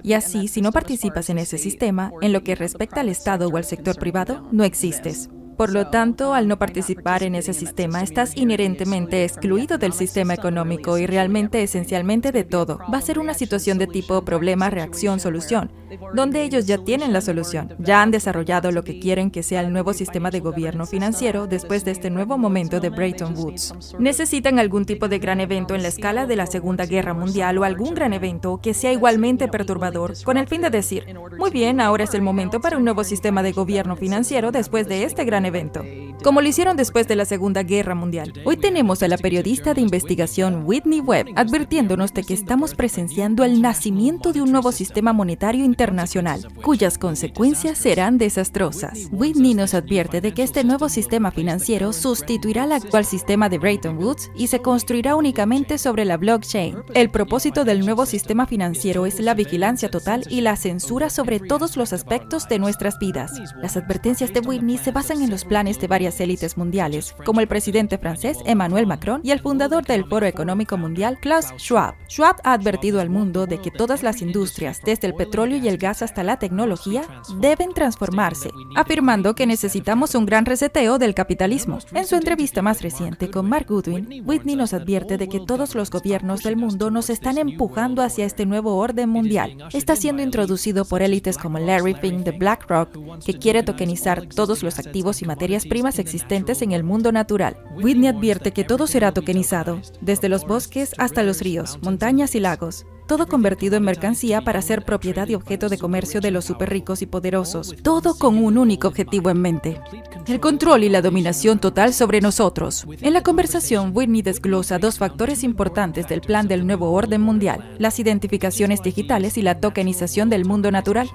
Y así, si no participas en ese sistema, en lo que respecta al Estado o al sector privado, no existes. Por lo tanto, um, al no participar en ese sistema, estás inherentemente excluido del sistema económico y realmente esencialmente de todo. Va a ser una situación de tipo problema, reacción, solución donde ellos ya tienen la solución, ya han desarrollado lo que quieren que sea el nuevo sistema de gobierno financiero después de este nuevo momento de Bretton Woods. Necesitan algún tipo de gran evento en la escala de la Segunda Guerra Mundial o algún gran evento que sea igualmente perturbador, con el fin de decir, muy bien, ahora es el momento para un nuevo sistema de gobierno financiero después de este gran evento como lo hicieron después de la Segunda Guerra Mundial. Hoy tenemos a la periodista de investigación Whitney Webb advirtiéndonos de que estamos presenciando el nacimiento de un nuevo sistema monetario internacional, cuyas consecuencias serán desastrosas. Whitney nos advierte de que este nuevo sistema financiero sustituirá al actual sistema de Bretton Woods y se construirá únicamente sobre la blockchain. El propósito del nuevo sistema financiero es la vigilancia total y la censura sobre todos los aspectos de nuestras vidas. Las advertencias de Whitney se basan en los planes de varias élites mundiales, como el presidente francés Emmanuel Macron y el fundador del Foro Económico Mundial Klaus Schwab. Schwab ha advertido al mundo de que todas las industrias, desde el petróleo y el gas hasta la tecnología, deben transformarse, afirmando que necesitamos un gran reseteo del capitalismo. En su entrevista más reciente con Mark Goodwin, Whitney nos advierte de que todos los gobiernos del mundo nos están empujando hacia este nuevo orden mundial. Está siendo introducido por élites como Larry Fink de BlackRock, que quiere tokenizar todos los activos y materias primas existentes en el mundo natural. Whitney advierte que todo será tokenizado, desde los bosques hasta los ríos, montañas y lagos todo convertido en mercancía para ser propiedad y objeto de comercio de los superricos y poderosos, todo con un único objetivo en mente, el control y la dominación total sobre nosotros. En la conversación, Whitney desglosa dos factores importantes del plan del nuevo orden mundial, las identificaciones digitales y la tokenización del mundo natural.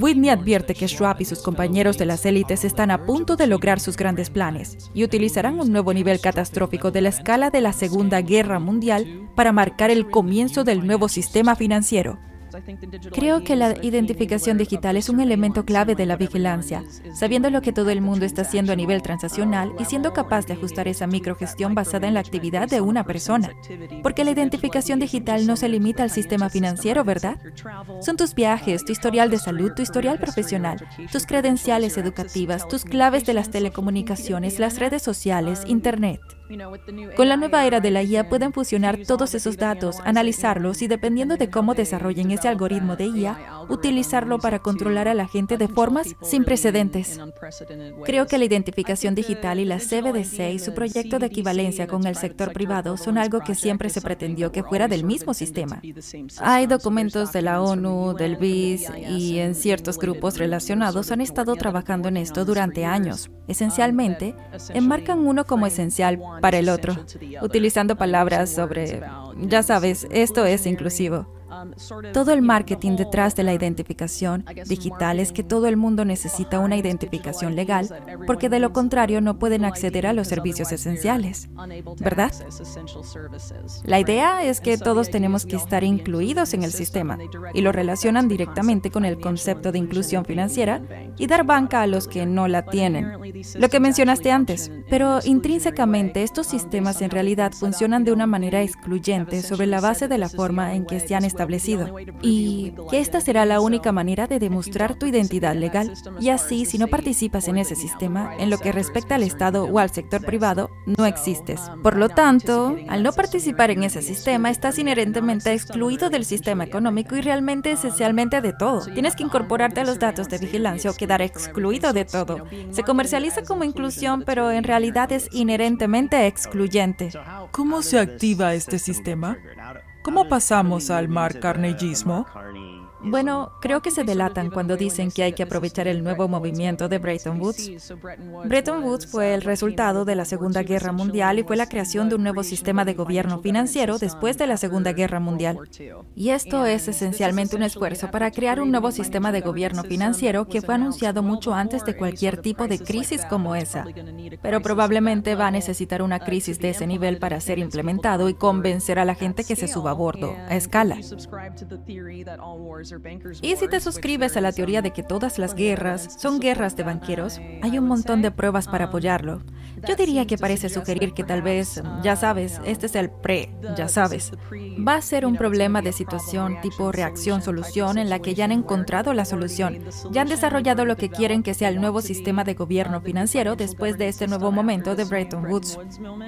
Whitney advierte que Schwab y sus compañeros de las élites están a punto de lograr sus grandes planes y utilizarán un nuevo nivel catastrófico de la escala de la Segunda Guerra Mundial para marcar el comienzo del nuevo sistema financiero. Creo que la identificación digital es un elemento clave de la vigilancia, sabiendo lo que todo el mundo está haciendo a nivel transaccional y siendo capaz de ajustar esa microgestión basada en la actividad de una persona. Porque la identificación digital no se limita al sistema financiero, ¿verdad? Son tus viajes, tu uh, historial de salud, tu historial profesional, tus credenciales educativas, tus claves de las telecomunicaciones, las redes sociales, Internet. Con la nueva era de la IA pueden fusionar todos esos datos, analizarlos y dependiendo de cómo desarrollen ese algoritmo de IA, utilizarlo para controlar a la gente de formas sin precedentes. Creo que la identificación digital y la CBDC y su proyecto de equivalencia con el sector privado son algo que siempre se pretendió que fuera del mismo sistema. Hay documentos de la ONU, del BIS y en ciertos grupos relacionados han estado trabajando en esto durante años. Um, Esencialmente, enmarcan uno como esencial para el otro, utilizando palabras sobre, ya sabes, esto es inclusivo. Um, todo el marketing detrás de la identificación digital es que todo el mundo necesita una identificación legal porque de lo contrario no pueden acceder a los servicios esenciales, ¿verdad? La idea es que todos tenemos que estar incluidos en el sistema y lo relacionan directamente con el concepto de inclusión financiera y dar banca a los que no la tienen, lo que mencionaste antes. Pero intrínsecamente estos um, sistemas en realidad funcionan de una manera excluyente sobre la base de la forma en que se han establecido y que esta será la única manera de demostrar tu identidad legal. Y así, si no participas en ese sistema, en lo que respecta al Estado o al sector privado, no existes. Um, Por lo tanto, al no participar en ese sistema, estás inherentemente excluido del sistema económico y realmente um, esencialmente de todo. Tienes que incorporarte a los datos de vigilancia o quedar excluido de todo. Se comercializa como inclusión, pero en realidad es inherentemente excluyente. ¿Cómo se activa este sistema? ¿Cómo pasamos al mar bueno, creo que se delatan cuando dicen que hay que aprovechar el nuevo movimiento de Bretton Woods. Bretton Woods fue el resultado de la Segunda Guerra Mundial y fue la creación de un nuevo sistema de gobierno financiero después de la Segunda Guerra Mundial. Y esto es esencialmente un esfuerzo para crear un nuevo sistema de gobierno financiero que fue anunciado mucho antes de cualquier tipo de crisis como esa. Pero probablemente va a necesitar una crisis de ese nivel para ser implementado y convencer a la gente que se suba a bordo, a escala. Y si te suscribes a la teoría de que todas las guerras son guerras de banqueros, hay un montón de pruebas para um, apoyarlo. Yo diría que parece sugerir que tal vez, uh, este ya sabes, este es el pre, ya sabes. Va a ser un problema de situación tipo reacción-solución en la que ya han encontrado la solución, ya han desarrollado lo que quieren que sea el nuevo sistema de uh, gobierno financiero después de este nuevo momento de Bretton Woods.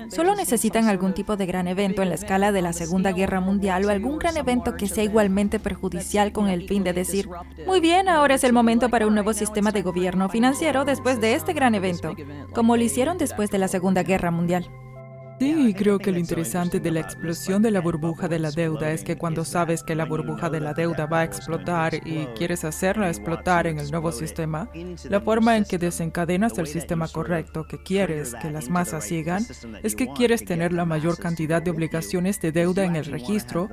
Solo necesitan algún tipo de gran evento en la escala de la Segunda Guerra Mundial o algún gran evento que sea igualmente perjudicial con el el fin de decir, muy bien, ahora es el momento para un nuevo sistema de gobierno financiero después de este gran evento, como lo hicieron después de la Segunda Guerra Mundial. Sí, creo que lo interesante de la explosión de la burbuja de la deuda es que cuando sabes que la burbuja de la deuda va a explotar y quieres hacerla explotar en el nuevo sistema, la forma en que desencadenas el sistema correcto que quieres que las masas sigan es que quieres tener la mayor cantidad de obligaciones de deuda en el registro,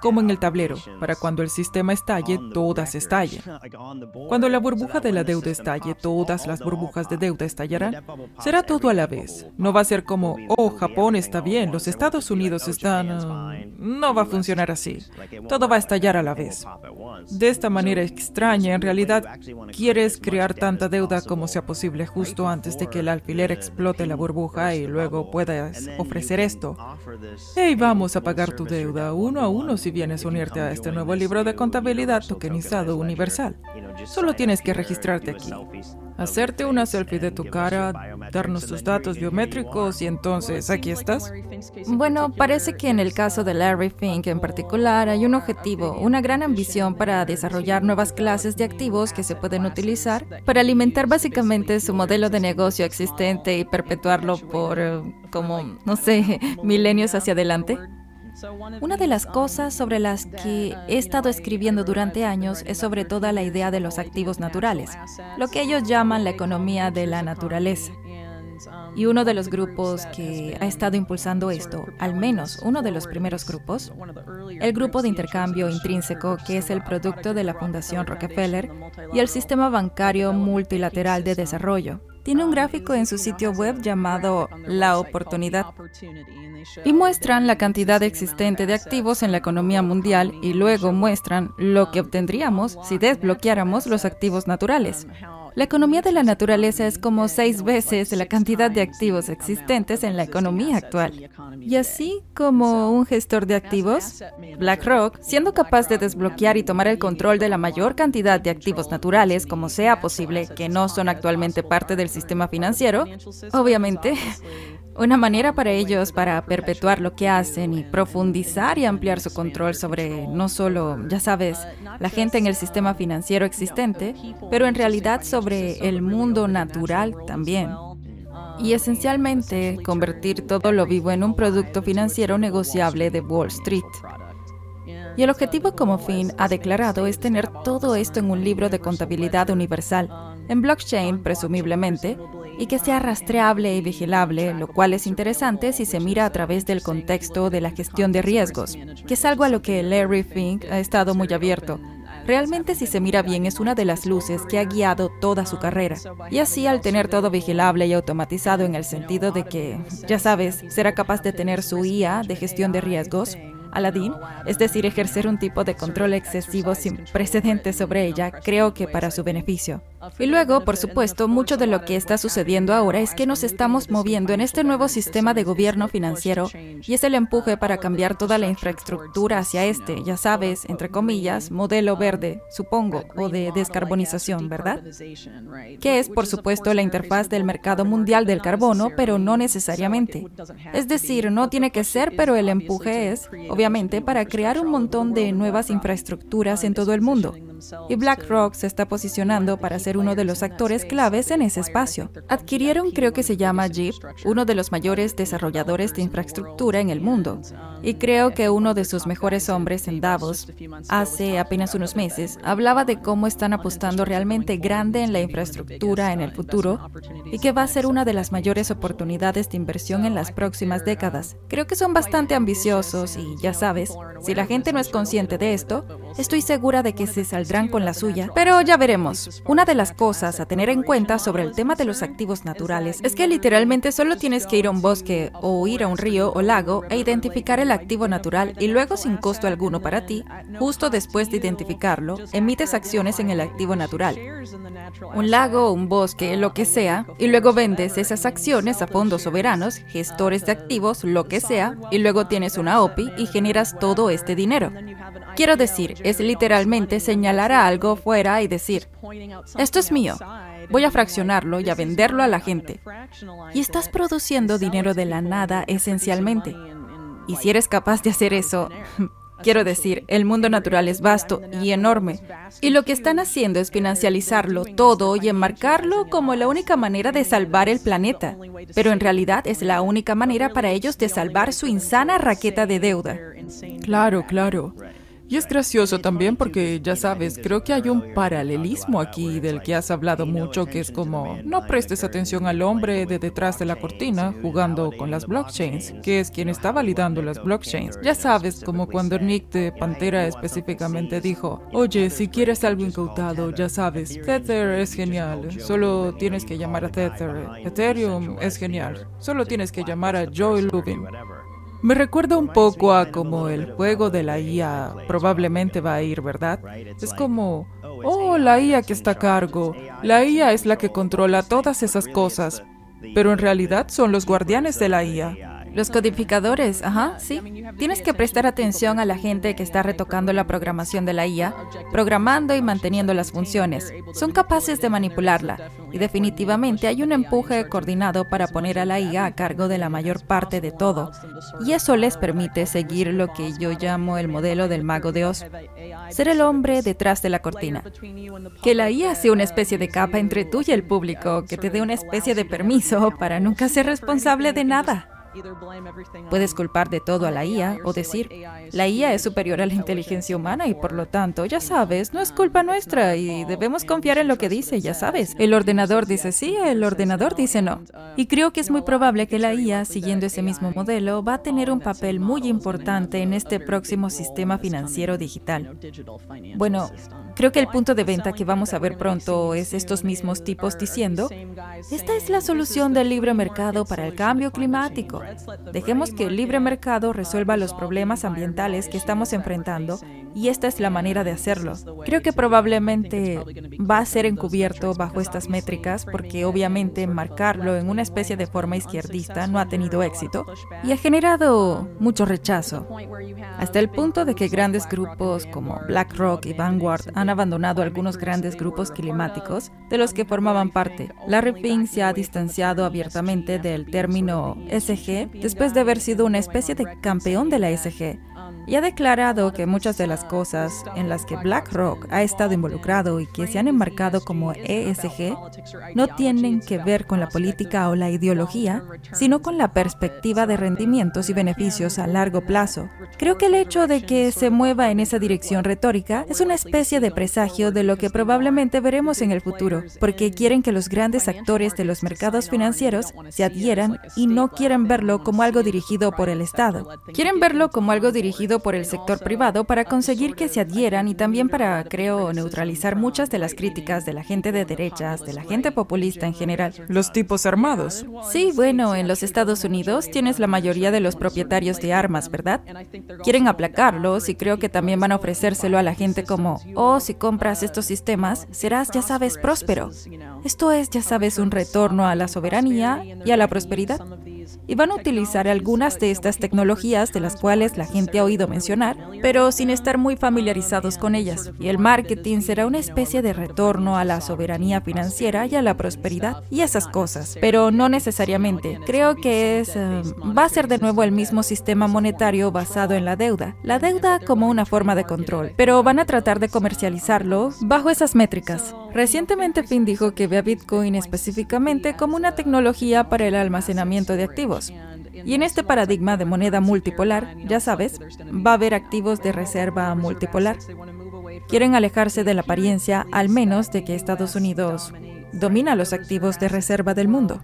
como en el tablero, para cuando el sistema estalle, todas estallen. Cuando la burbuja de la deuda estalle, todas las burbujas de deuda estallarán. Será todo a la vez. No va a ser como, oh, Japón está bien. Los Estados Unidos están... Um, no va a funcionar así. Todo va a estallar a la vez. De esta manera extraña, en realidad, quieres crear tanta deuda como sea posible justo antes de que el alfiler explote la burbuja y luego puedas ofrecer esto. Hey, vamos a pagar tu deuda uno a uno si vienes a unirte a este nuevo libro de contabilidad tokenizado universal. Solo tienes que registrarte aquí hacerte una selfie de tu cara, darnos tus datos biométricos y entonces aquí bueno, parece que en el caso de Larry Fink en particular hay un objetivo, una gran ambición para desarrollar nuevas clases de activos que se pueden utilizar para alimentar básicamente su modelo de negocio existente y perpetuarlo por, eh, como, no sé, milenios hacia adelante. Una de las cosas sobre las que he estado escribiendo durante años es sobre toda la idea de los activos naturales, lo que ellos llaman la economía de la naturaleza. Um, y uno de los grupos que ha estado impulsando esto, al menos uno de los primeros grupos, el grupo de intercambio intrínseco, que es el producto de la Fundación Rockefeller y el Sistema Bancario Multilateral de Desarrollo, tiene un um, gráfico en su sitio web llamado La oportunidad y muestran la cantidad existente de activos en la economía mundial y luego muestran lo que um, obtendríamos si desbloqueáramos los activos naturales. La economía de la naturaleza es como seis veces la cantidad de activos existentes en la economía actual. Y así como un gestor de activos, BlackRock, siendo capaz de desbloquear y tomar el control de la mayor cantidad de activos naturales como sea posible, que no son actualmente parte del sistema financiero, obviamente, una manera para ellos para perpetuar lo que hacen y profundizar y ampliar su control sobre no solo, ya sabes, la gente en el sistema financiero existente, pero en realidad sobre el mundo natural también. Y esencialmente convertir todo lo vivo en un producto financiero negociable de Wall Street. Y el objetivo como fin, ha declarado, es tener todo esto en un libro de contabilidad universal en blockchain presumiblemente, y que sea rastreable y vigilable, lo cual es interesante si se mira a través del contexto de la gestión de riesgos, que es algo a lo que Larry Fink ha estado muy abierto. Realmente si se mira bien es una de las luces que ha guiado toda su carrera. Y así al tener todo vigilable y automatizado en el sentido de que, ya sabes, será capaz de tener su IA de gestión de riesgos, Aladdin, es decir, ejercer un tipo de control excesivo sin precedentes sobre ella, creo que para su beneficio. Y luego, por supuesto, mucho de lo que está sucediendo ahora es que nos estamos moviendo en este nuevo sistema de gobierno financiero y es el empuje para cambiar toda la infraestructura hacia este, ya sabes, entre comillas, modelo verde, supongo, o de descarbonización, ¿verdad? Que es, por supuesto, la interfaz del mercado mundial del carbono, pero no necesariamente. Es decir, no tiene que ser, pero el empuje es, obviamente, para crear un montón de nuevas infraestructuras en todo el mundo y BlackRock se está posicionando para ser uno de los actores claves en ese espacio. Adquirieron, creo que se llama Jeep, uno de los mayores desarrolladores de infraestructura en el mundo, um, y creo que uno de sus mejores hombres en Davos, hace apenas unos meses, hablaba de um, cómo están apostando realmente grande en la infraestructura en el uh, futuro y que va a ser una de las mayores oportunidades de inversión en las próximas décadas. Um, creo que son bastante ambiciosos y ya sabes, si la gente no es consciente de esto, estoy segura de que se saldrán con la suya, pero ya veremos. Una de las cosas a tener en cuenta sobre el tema de los activos naturales es que literalmente solo tienes que ir a un bosque o ir a un río o lago e identificar el activo natural y luego sin costo alguno para ti, justo después de identificarlo, emites acciones en el activo natural. Un lago, un bosque, lo que sea, y luego vendes esas acciones a fondos soberanos, gestores de activos, lo que sea, y luego tienes una OPI y generas todo este dinero. Quiero decir, es literalmente señalar a algo fuera y decir, esto es mío, voy a fraccionarlo y a venderlo a la gente. Y estás produciendo dinero de la nada esencialmente. Y si eres capaz de hacer eso, Quiero decir, el mundo natural es vasto y enorme, y lo que están haciendo es financiarlo todo y enmarcarlo como la única manera de salvar el planeta, pero en realidad es la única manera para ellos de salvar su insana raqueta de deuda. Claro, claro. Y es gracioso también porque, ya sabes, creo que hay un paralelismo aquí del que has hablado mucho, que es como, no prestes atención al hombre de detrás de la cortina jugando con las blockchains, que es quien está validando las blockchains. Ya sabes, como cuando Nick de Pantera específicamente dijo, oye, si quieres algo incautado, ya sabes, Tether es genial, solo tienes que llamar a Tether, Ethereum es genial, solo tienes que llamar a Joe Lubin. Me recuerda un poco a como el juego de la IA probablemente va a ir, ¿verdad? Es como, oh, la IA que está a cargo. La IA es la que controla todas esas cosas, pero en realidad son los guardianes de la IA. Los codificadores, ajá, sí. Tienes que prestar atención a la gente que está retocando la programación de la IA, programando y manteniendo las funciones. Son capaces de manipularla y definitivamente hay un empuje coordinado para poner a la IA a cargo de la mayor parte de todo. Y eso les permite seguir lo que yo llamo el modelo del mago de Oz, ser el hombre detrás de la cortina. Que la IA sea una especie de capa entre tú y el público, que te dé una especie de permiso para nunca ser responsable de nada. Puedes culpar de todo a la IA o decir, la IA es superior a la inteligencia humana y por lo tanto, ya sabes, no es um, culpa nuestra y debemos confiar en lo que dice, ya sabes. El ordenador dice sí, el ordenador dice no. Um, y creo que es muy um, probable que la IA, siguiendo ese mismo modelo, va a tener un papel muy importante en este próximo sistema financiero digital. Bueno, creo que el punto de venta que vamos a ver pronto es estos mismos tipos diciendo, esta es la solución del libre mercado para el cambio climático. Dejemos que el libre mercado resuelva los problemas ambientales que estamos enfrentando y esta es la manera de hacerlo. Creo que probablemente va a ser encubierto bajo estas métricas porque obviamente marcarlo en una especie de forma izquierdista no ha tenido éxito y ha generado mucho rechazo, hasta el punto de que grandes grupos como BlackRock y Vanguard han abandonado algunos grandes grupos climáticos de los que formaban parte. Larry Fink se ha distanciado abiertamente del término SG después de haber sido una especie de campeón de la SG y ha declarado que muchas de las cosas en las que BlackRock ha estado involucrado y que se han enmarcado como ESG no tienen que ver con la política o la ideología, sino con la perspectiva de rendimientos y beneficios a largo plazo. Creo que el hecho de que se mueva en esa dirección retórica es una especie de presagio de lo que probablemente veremos en el futuro, porque quieren que los grandes actores de los mercados financieros se adhieran y no quieren verlo como algo dirigido por el Estado. Quieren verlo como algo dirigido por el sector privado para conseguir que se adhieran y también para, creo, neutralizar muchas de las críticas de la gente de derechas, de la gente populista en general. Los tipos armados. Sí, bueno, en los Estados Unidos tienes la mayoría de los propietarios de armas, ¿verdad? Quieren aplacarlos y creo que también van a ofrecérselo a la gente como, oh, si compras estos sistemas, serás, ya sabes, próspero. Esto es, ya sabes, un retorno a la soberanía y a la prosperidad y van a utilizar algunas de estas tecnologías de las cuales la gente ha oído mencionar, pero sin estar muy familiarizados con ellas. Y el marketing será una especie de retorno a la soberanía financiera y a la prosperidad y esas cosas, pero no necesariamente. Creo que es eh, va a ser de nuevo el mismo sistema monetario basado en la deuda, la deuda como una forma de control, pero van a tratar de comercializarlo bajo esas métricas. Recientemente Finn dijo que ve a Bitcoin específicamente como una tecnología para el almacenamiento de activos y en este paradigma de moneda multipolar, ya sabes, va a haber activos de reserva multipolar. Quieren alejarse de la apariencia, al menos de que Estados Unidos domina los activos de reserva del mundo.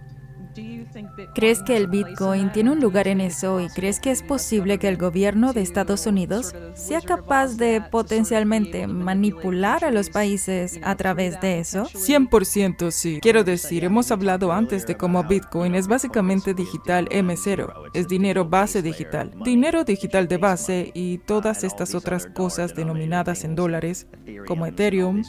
¿Crees que el Bitcoin tiene un lugar en eso y crees que es posible que el gobierno de Estados Unidos sea capaz de potencialmente manipular a los países a través de eso? 100% sí. Quiero decir, hemos hablado antes de cómo Bitcoin es básicamente digital M0, es dinero base digital, dinero digital de base y todas estas otras cosas denominadas en dólares, como Ethereum,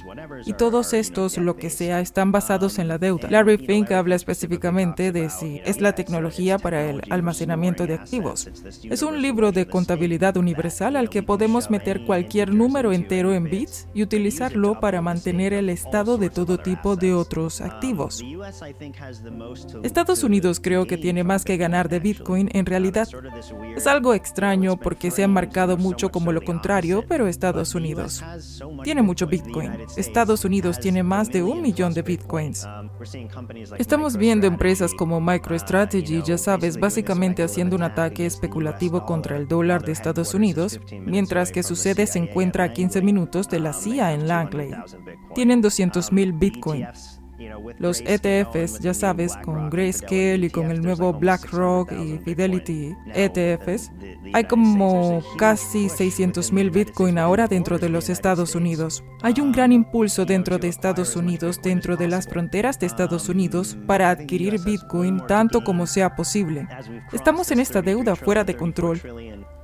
y todos estos, lo que sea, están basados en la deuda. Larry Fink habla específicamente de si la tecnología para el almacenamiento de activos. Es un libro de contabilidad universal al que podemos meter cualquier número entero en bits y utilizarlo para mantener el estado de todo tipo de otros activos. Estados Unidos creo que tiene más que ganar de Bitcoin en realidad. Es algo extraño porque se ha marcado mucho como lo contrario, pero Estados Unidos tiene mucho Bitcoin. Estados Unidos tiene más de un millón de Bitcoins. Estamos viendo empresas como uh, MicroStrategy, ya sabes, básicamente haciendo un ataque especulativo contra el dólar de Estados Unidos, mientras que su sede se encuentra a 15 minutos de la um, CIA en Langley. Tienen 200.000 um, bitcoins. E los ETFs, e ya sabes, con Grayscale y con el nuevo BlackRock y Fidelity ETFs, hay como casi 600.000 Bitcoin ahora dentro de los Estados Unidos. Hay un gran um, impulso dentro de Estados Unidos, dentro de las fronteras de Estados um, Unidos, para adquirir Bitcoin tanto como sea posible. Estamos en esta deuda fuera de control.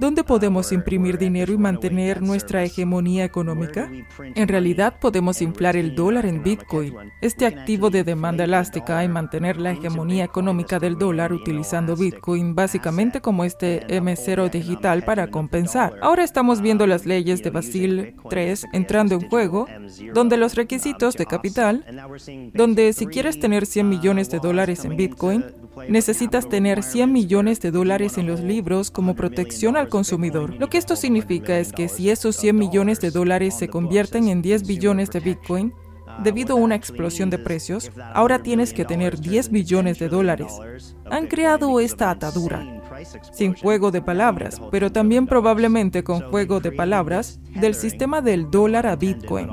¿Dónde uh, podemos imprimir dinero y mantener nuestra hegemonía económica? En realidad podemos inflar el dólar en Bitcoin. Este de demanda elástica y mantener la hegemonía económica del dólar utilizando Bitcoin básicamente como este M0 digital para compensar. Ahora estamos viendo las leyes de Basil 3 entrando en juego, donde los requisitos de capital, donde si quieres tener 100 millones de dólares en Bitcoin, necesitas tener 100 millones de dólares en los libros como protección al consumidor. Lo que esto significa es que si esos 100 millones de dólares se convierten en 10 billones de Bitcoin, Ah, debido a una explosión de precios, ahora tienes que tener 10 billones este de dólares. Han creado esta atadura, sin juego de palabras, pero también probablemente con juego de palabras, del sistema del dólar a Bitcoin.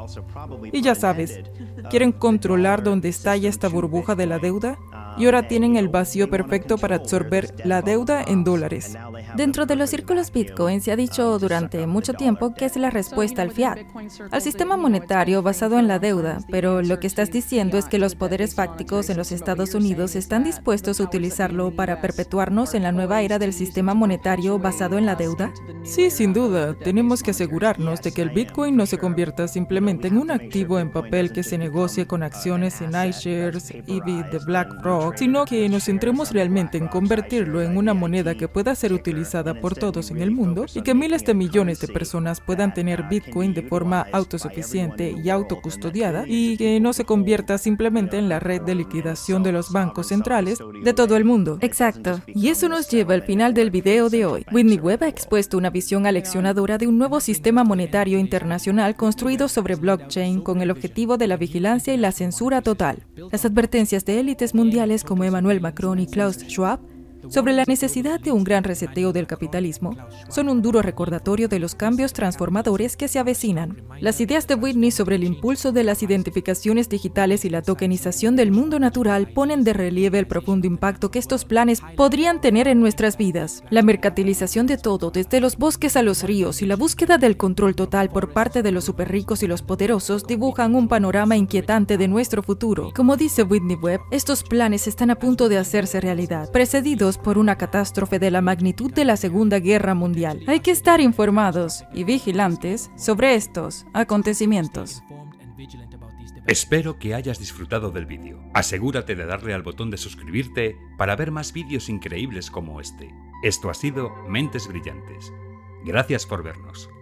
Y ya sabes, quieren uh, controlar dónde estalla esta burbuja de la deuda y ahora tienen el vacío perfecto para absorber la deuda en dólares. Dentro de los círculos Bitcoin se ha dicho durante mucho tiempo que es la respuesta al fiat, al sistema monetario basado en la deuda, pero lo que estás diciendo es que los poderes fácticos en los Estados Unidos están dispuestos a utilizarlo para perpetuarnos en la nueva era del sistema monetario basado en la deuda. Sí, sin duda, tenemos que asegurarnos de que el Bitcoin no se convierta simplemente en un activo en papel que se negocie con acciones en iShares, EV de BlackRock, sino que nos centremos realmente en convertirlo en una moneda que pueda ser utilizada por todos en el mundo y que miles de millones de personas puedan tener Bitcoin de forma autosuficiente y autocustodiada y que no se convierta simplemente en la red de liquidación de los bancos centrales de todo el mundo. Exacto. Y eso nos lleva al final del video de hoy. Whitney Webb ha expuesto una visión aleccionadora de un nuevo sistema monetario internacional construido sobre blockchain con el objetivo de la vigilancia y la censura total. Las advertencias de élites mundiales como Emmanuel Macron y Klaus Schwab sobre la necesidad de un gran reseteo del capitalismo son un duro recordatorio de los cambios transformadores que se avecinan. Las ideas de Whitney sobre el impulso de las identificaciones digitales y la tokenización del mundo natural ponen de relieve el profundo impacto que estos planes podrían tener en nuestras vidas. La mercantilización de todo, desde los bosques a los ríos y la búsqueda del control total por parte de los superricos y los poderosos dibujan un panorama inquietante de nuestro futuro. Como dice Whitney Webb, estos planes están a punto de hacerse realidad, precedidos por una catástrofe de la magnitud de la Segunda Guerra Mundial. Hay que estar informados y vigilantes sobre estos acontecimientos. Espero que hayas disfrutado del vídeo. Asegúrate de darle al botón de suscribirte para ver más vídeos increíbles como este. Esto ha sido Mentes Brillantes. Gracias por vernos.